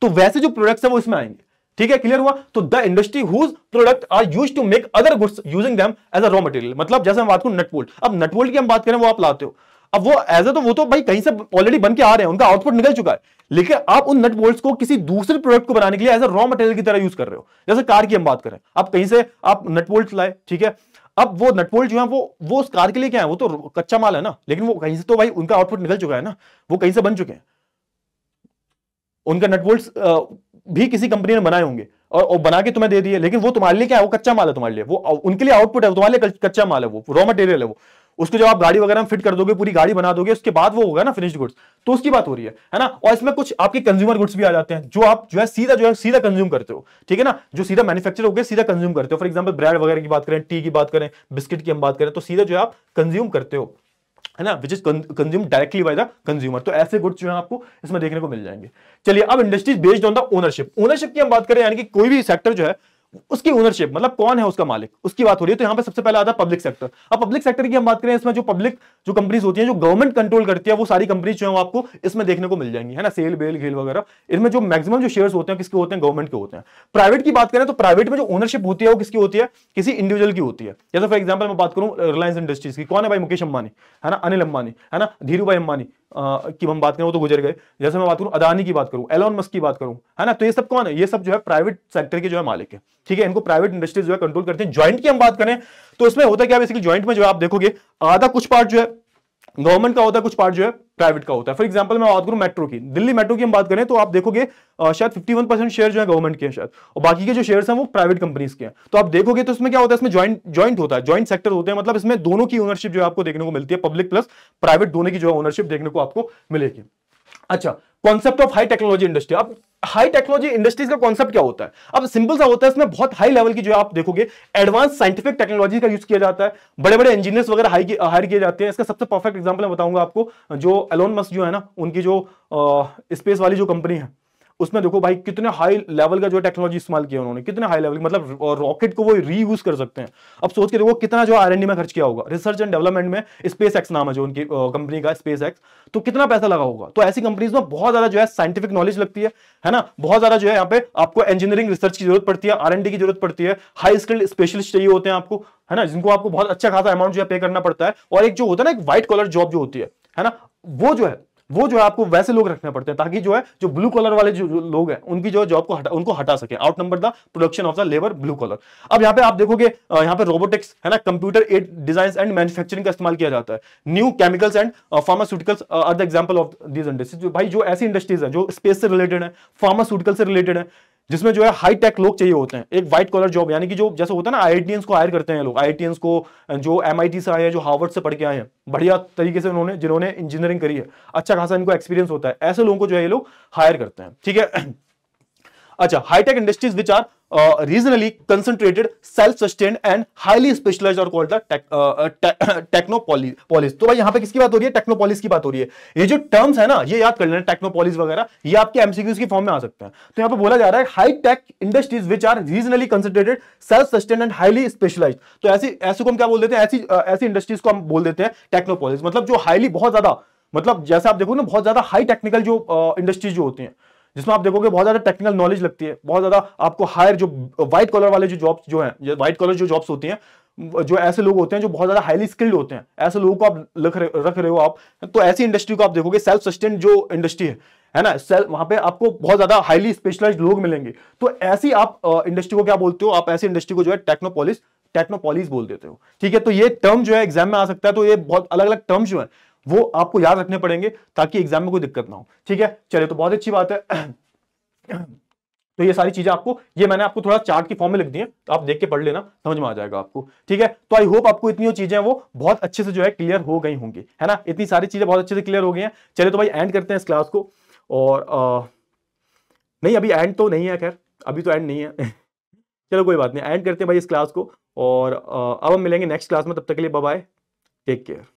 तो वैसे जो प्रोडक्ट्स है वो इसमें आएंगे ठीक है क्लियर हुआ तो the industry whose product are use to make other goods using them as a raw material मतलब जैसे हम बात करूं बोल्ट अब बोल्ट की हम बात करें वो आप लाते हो अब वो एज ए तो वो तो भाई कहीं से ऑलरेडी बन के आ रहे हैं उनका आउटपुट निकल चुका है लेकिन आप उन नट बोल्ट को किसी दूसरे प्रोडक्ट को बनाने के लिए एज ए रॉ मटेरियल की तरह यूज कर रहे हो जैसे कार की हम बात करें आप कहीं से आप नट बोल्ट लाए ठीक है अब वो नट बोल्ट जो है वो वो उस कार के लिए क्या है वो तो कच्चा माल है ना लेकिन वो कहीं से तो भाई उनका आउटपुट निकल चुका है ना वो कहीं से बन चुके हैं उनका नट बोल्ट भी किसी कंपनी ने बनाए होंगे और, बना के तुम्हें दे दिए लेकिन वो तुम्हारे लिए क्या है वो कच्चा माल है तुम्हारे लिए वो उनके लिए आउटपुट है तुम्हारे लिए कच्चा माल है वो रॉ मटेरियल है वो उसको जब आप गाड़ी वगैरह में फिट कर दोगे पूरी गाड़ी बना दोगे उसके बाद वो होगा ना फिनिश्ड गुड्स तो उसकी बात हो रही है है ना और इसमें कुछ आपके कंज्यूमर गुड्स भी आ जाते हैं जो आप जो है सीधा जो है सीधा कंज्यूम करते हो ठीक है ना जो सीधा मैन्युफैक्चर गए सीधा कंज्यूम करते हो फॉर एग्जाम्पल ब्रेड वगैरह की बात करें टी की बात करें बिस्किट की हम बात करें तो सीधा जो है आप कंज्यूम करते हो है ना which is consume directly by the consumer तो ऐसे गुड्स जो है आपको इसमें देखने को मिल जाएंगे चलिए अब industries based on the ownership ownership की हम बात करें यानी कि कोई भी सेक्टर जो है उसकी ओनरशिप मतलब कौन है उसका मालिक उसकी बात हो रही है तो यहां पे सबसे पहले आता है पब्लिक सेक्टर अब पब्लिक सेक्टर की हम बात करें इसमें जो पब्लिक जो कंपनीज होती है जो गवर्नमेंट कंट्रोल करती है वो सारी कंपनीज जो है आपको इसमें देखने को मिल जाएंगी है ना सेल बेल घेल वगैरह इसमें जो मैक्सिमम जो शेयर होते हैं किसके होते हैं गवर्नमेंट के होते हैं प्राइवेट की बात करें तो प्राइवेट में जो ओनरशिप होती है वो किसकी होती है किसी इंडिविजुअल की होती है जैसे फॉर एग्जाम्पल मैं बात करूँ रिलायंस इंडस्ट्रीज की कौन है भाई मुकेश अंबानी है ना अनिल अंबानी है ना धीरू भाई अंबानी की हम बात करें वो तो गुजर गए जैसे मैं बात करूं अदानी की बात करूं एलोन मस्क की बात करूं है ना तो ये सब कौन है ये सब जो है प्राइवेट सेक्टर के जो है मालिक है ठीक है इनको प्राइवेट इंडस्ट्रीज जो है कंट्रोल करते हैं ज्वाइंट की हम बात करें तो इसमें होता है क्या बेसिकली ज्वाइंट में जो आप देखोगे आधा कुछ पार्ट जो है गवर्नमेंट का होता है कुछ पार्ट जो है प्राइवेट का होता है फॉर एग्जांपल मैं बात करूं मेट्रो की दिल्ली मेट्रो की हम बात करें तो आप देखोगे शायद 51 परसेंट शेयर जो है गवर्नमेंट के शायद और बाकी के जो शेयर्स हैं वो प्राइवेट कंपनीज के हैं तो आप देखोगे तो इसमें क्या होता है इसमें ज्वाइंट ज्वाइंट होता है ज्वाइंट सेक्टर होते हैं मतलब इसमें दोनों की ओनरशिप जो है आपको देखने को मिलती है पब्लिक प्लस प्राइवेट दोनों की जो है ओनरशिप देखने को आपको मिलेगी अच्छा concept of high technology industry अब हाई टेक्नोलॉजी इंडस्ट्रीज का कॉन्सेप्ट क्या होता है अब सिंपल सा होता है इसमें बहुत हाई लेवल की जो आप देखोगे एडवांस साइंटिफिक टेक्नोलॉजी का यूज किया जाता है बड़े बड़े इंजीनियर्स वगैरह हाई हायर किए जाते हैं इसका सबसे परफेक्ट एग्जाम्पल मैं बताऊंगा आपको जो एलोन मस्क जो है ना उनकी जो स्पेस वाली जो कंपनी है उसमें देखो भाई कितने हाई लेवल का जो टेक्नोलॉजी इस्तेमाल किया उन्होंने कितने हाई लेवल मतलब रॉकेट को वो रीयूज कर सकते हैं अब सोच के देखो कितना जो आर में खर्च किया होगा रिसर्च एंड डेवलपमेंट में स्पेस एक्स नाम है जो उनकी कंपनी का स्पेस एक्स तो कितना पैसा लगा होगा तो ऐसी कंपनीज में बहुत ज्यादा जो है साइंटिफिक नॉलेज लगती है है ना बहुत ज्यादा जो है यहाँ पे आपको इंजीनियरिंग रिसर्च की जरूरत पड़ती है आर की जरूरत पड़ती है हाई स्किल्ड स्पेशलिस्ट चाहिए होते हैं आपको है ना जिनको आपको बहुत अच्छा खासा अमाउंट जो है पे करना पड़ता है और एक जो होता है ना एक व्हाइट कॉलर जॉब जो होती है है ना वो जो है वो जो है आपको वैसे लोग रखने पड़ते हैं ताकि जो है जो ब्लू कॉलर वाले जो लोग हैं उनकी जो है जॉब को हटा उनको हटा सके outnumber the production of the labour blue collar अब यहाँ पे आप देखोगे यहाँ पे रोबोटिक्स है ना computer aid design and manufacturing का इस्तेमाल किया जाता है new chemicals and pharmaceuticals are the example of these industries भाई जो ऐसी इंडस्ट्रीज है जो स्पेस से रिलेटेड है फार्मास्यूटिकल से रिलेटेड है जिसमें जो है हाई टेक लोग चाहिए होते हैं एक व्हाइट कॉलर जॉब यानी कि जो जैसे होता है ना आई को हायर करते हैं लोग आई को जो एम से आए हैं जो हार्वर्ड से पढ़ के आए हैं बढ़िया तरीके से उन्होंने जिन्होंने इंजीनियरिंग करी है अच्छा खासा इनको एक्सपीरियंस होता है ऐसे लोगों को जो है ये लोग हायर करते हैं ठीक है अच्छा high tech industries which are regionally concentrated self self and highly specialise और कॉल्ड called uh, uh, तो भाई यहां पे किसकी बात हो रही है टेक्नोपोलिस की बात हो रही है ये जो टर्म्स है ना ये याद कर लेना टेक्नोपोलिस वगैरह ये आपके एमसीक्यूज की फॉर्म में आ सकते हैं तो यहां पे बोला जा रहा है high tech industries which are regionally concentrated self sustain and highly specialise तो ऐसी ऐसे को हम क्या बोल देते हैं ऐसी ऐसी इंडस्ट्रीज को हम बोल देते हैं टेक्नोपोलिस मतलब जो हाईली बहुत ज्यादा मतलब जैसे आप देखो ना बहुत ज्यादा हाई टेक्निकल जो इंडस्ट्रीज जो होती हैं जिसमें आप देखोगे बहुत ज्यादा टेक्निकल नॉलेज लगती है बहुत ज्यादा आपको हायर जो व्हाइट कलर वाले जो जॉब्स जो है व्हाइट कलर जो जॉब्स होती हैं जो ऐसे लोग होते हैं जो बहुत ज्यादा हाईली स्किल्ड होते हैं ऐसे लोगों को आप लख रहे, रख रहे हो आप तो ऐसी इंडस्ट्री को आप देखोगे सेल्फ सस्टेन जो इंडस्ट्री है है ना सेल वहां पे आपको बहुत ज्यादा हाईली स्पेशलाइज लोग मिलेंगे तो ऐसी आप इंडस्ट्री को क्या बोलते हो आप ऐसी इंडस्ट्री को जो है टेक्नोपोलिस टेक्नोपोलिस बोल देते हो ठीक है तो ये टर्म जो है एग्जाम में आ सकता है तो ये बहुत अलग अलग टर्म जो है वो आपको याद रखने पड़ेंगे ताकि एग्जाम में कोई दिक्कत ना हो ठीक है चलिए तो बहुत अच्छी बात है तो ये सारी चीजें आपको ये मैंने आपको थोड़ा चार्ट की फॉर्म में लिख दी है तो आप देख के पढ़ लेना समझ में आ जाएगा आपको ठीक है तो आई होप आपको इतनी चीजें वो बहुत अच्छे से जो है क्लियर हो गई होंगी है ना इतनी सारी चीजें बहुत अच्छे से क्लियर हो गई हैं चलिए तो भाई एंड करते हैं इस क्लास को और आ, नहीं अभी एंड तो नहीं है खैर अभी तो एंड नहीं है चलो कोई बात नहीं एंड करते हैं भाई इस क्लास को और आ, अब हम मिलेंगे नेक्स्ट क्लास में तब तक के लिए बाय टेक केयर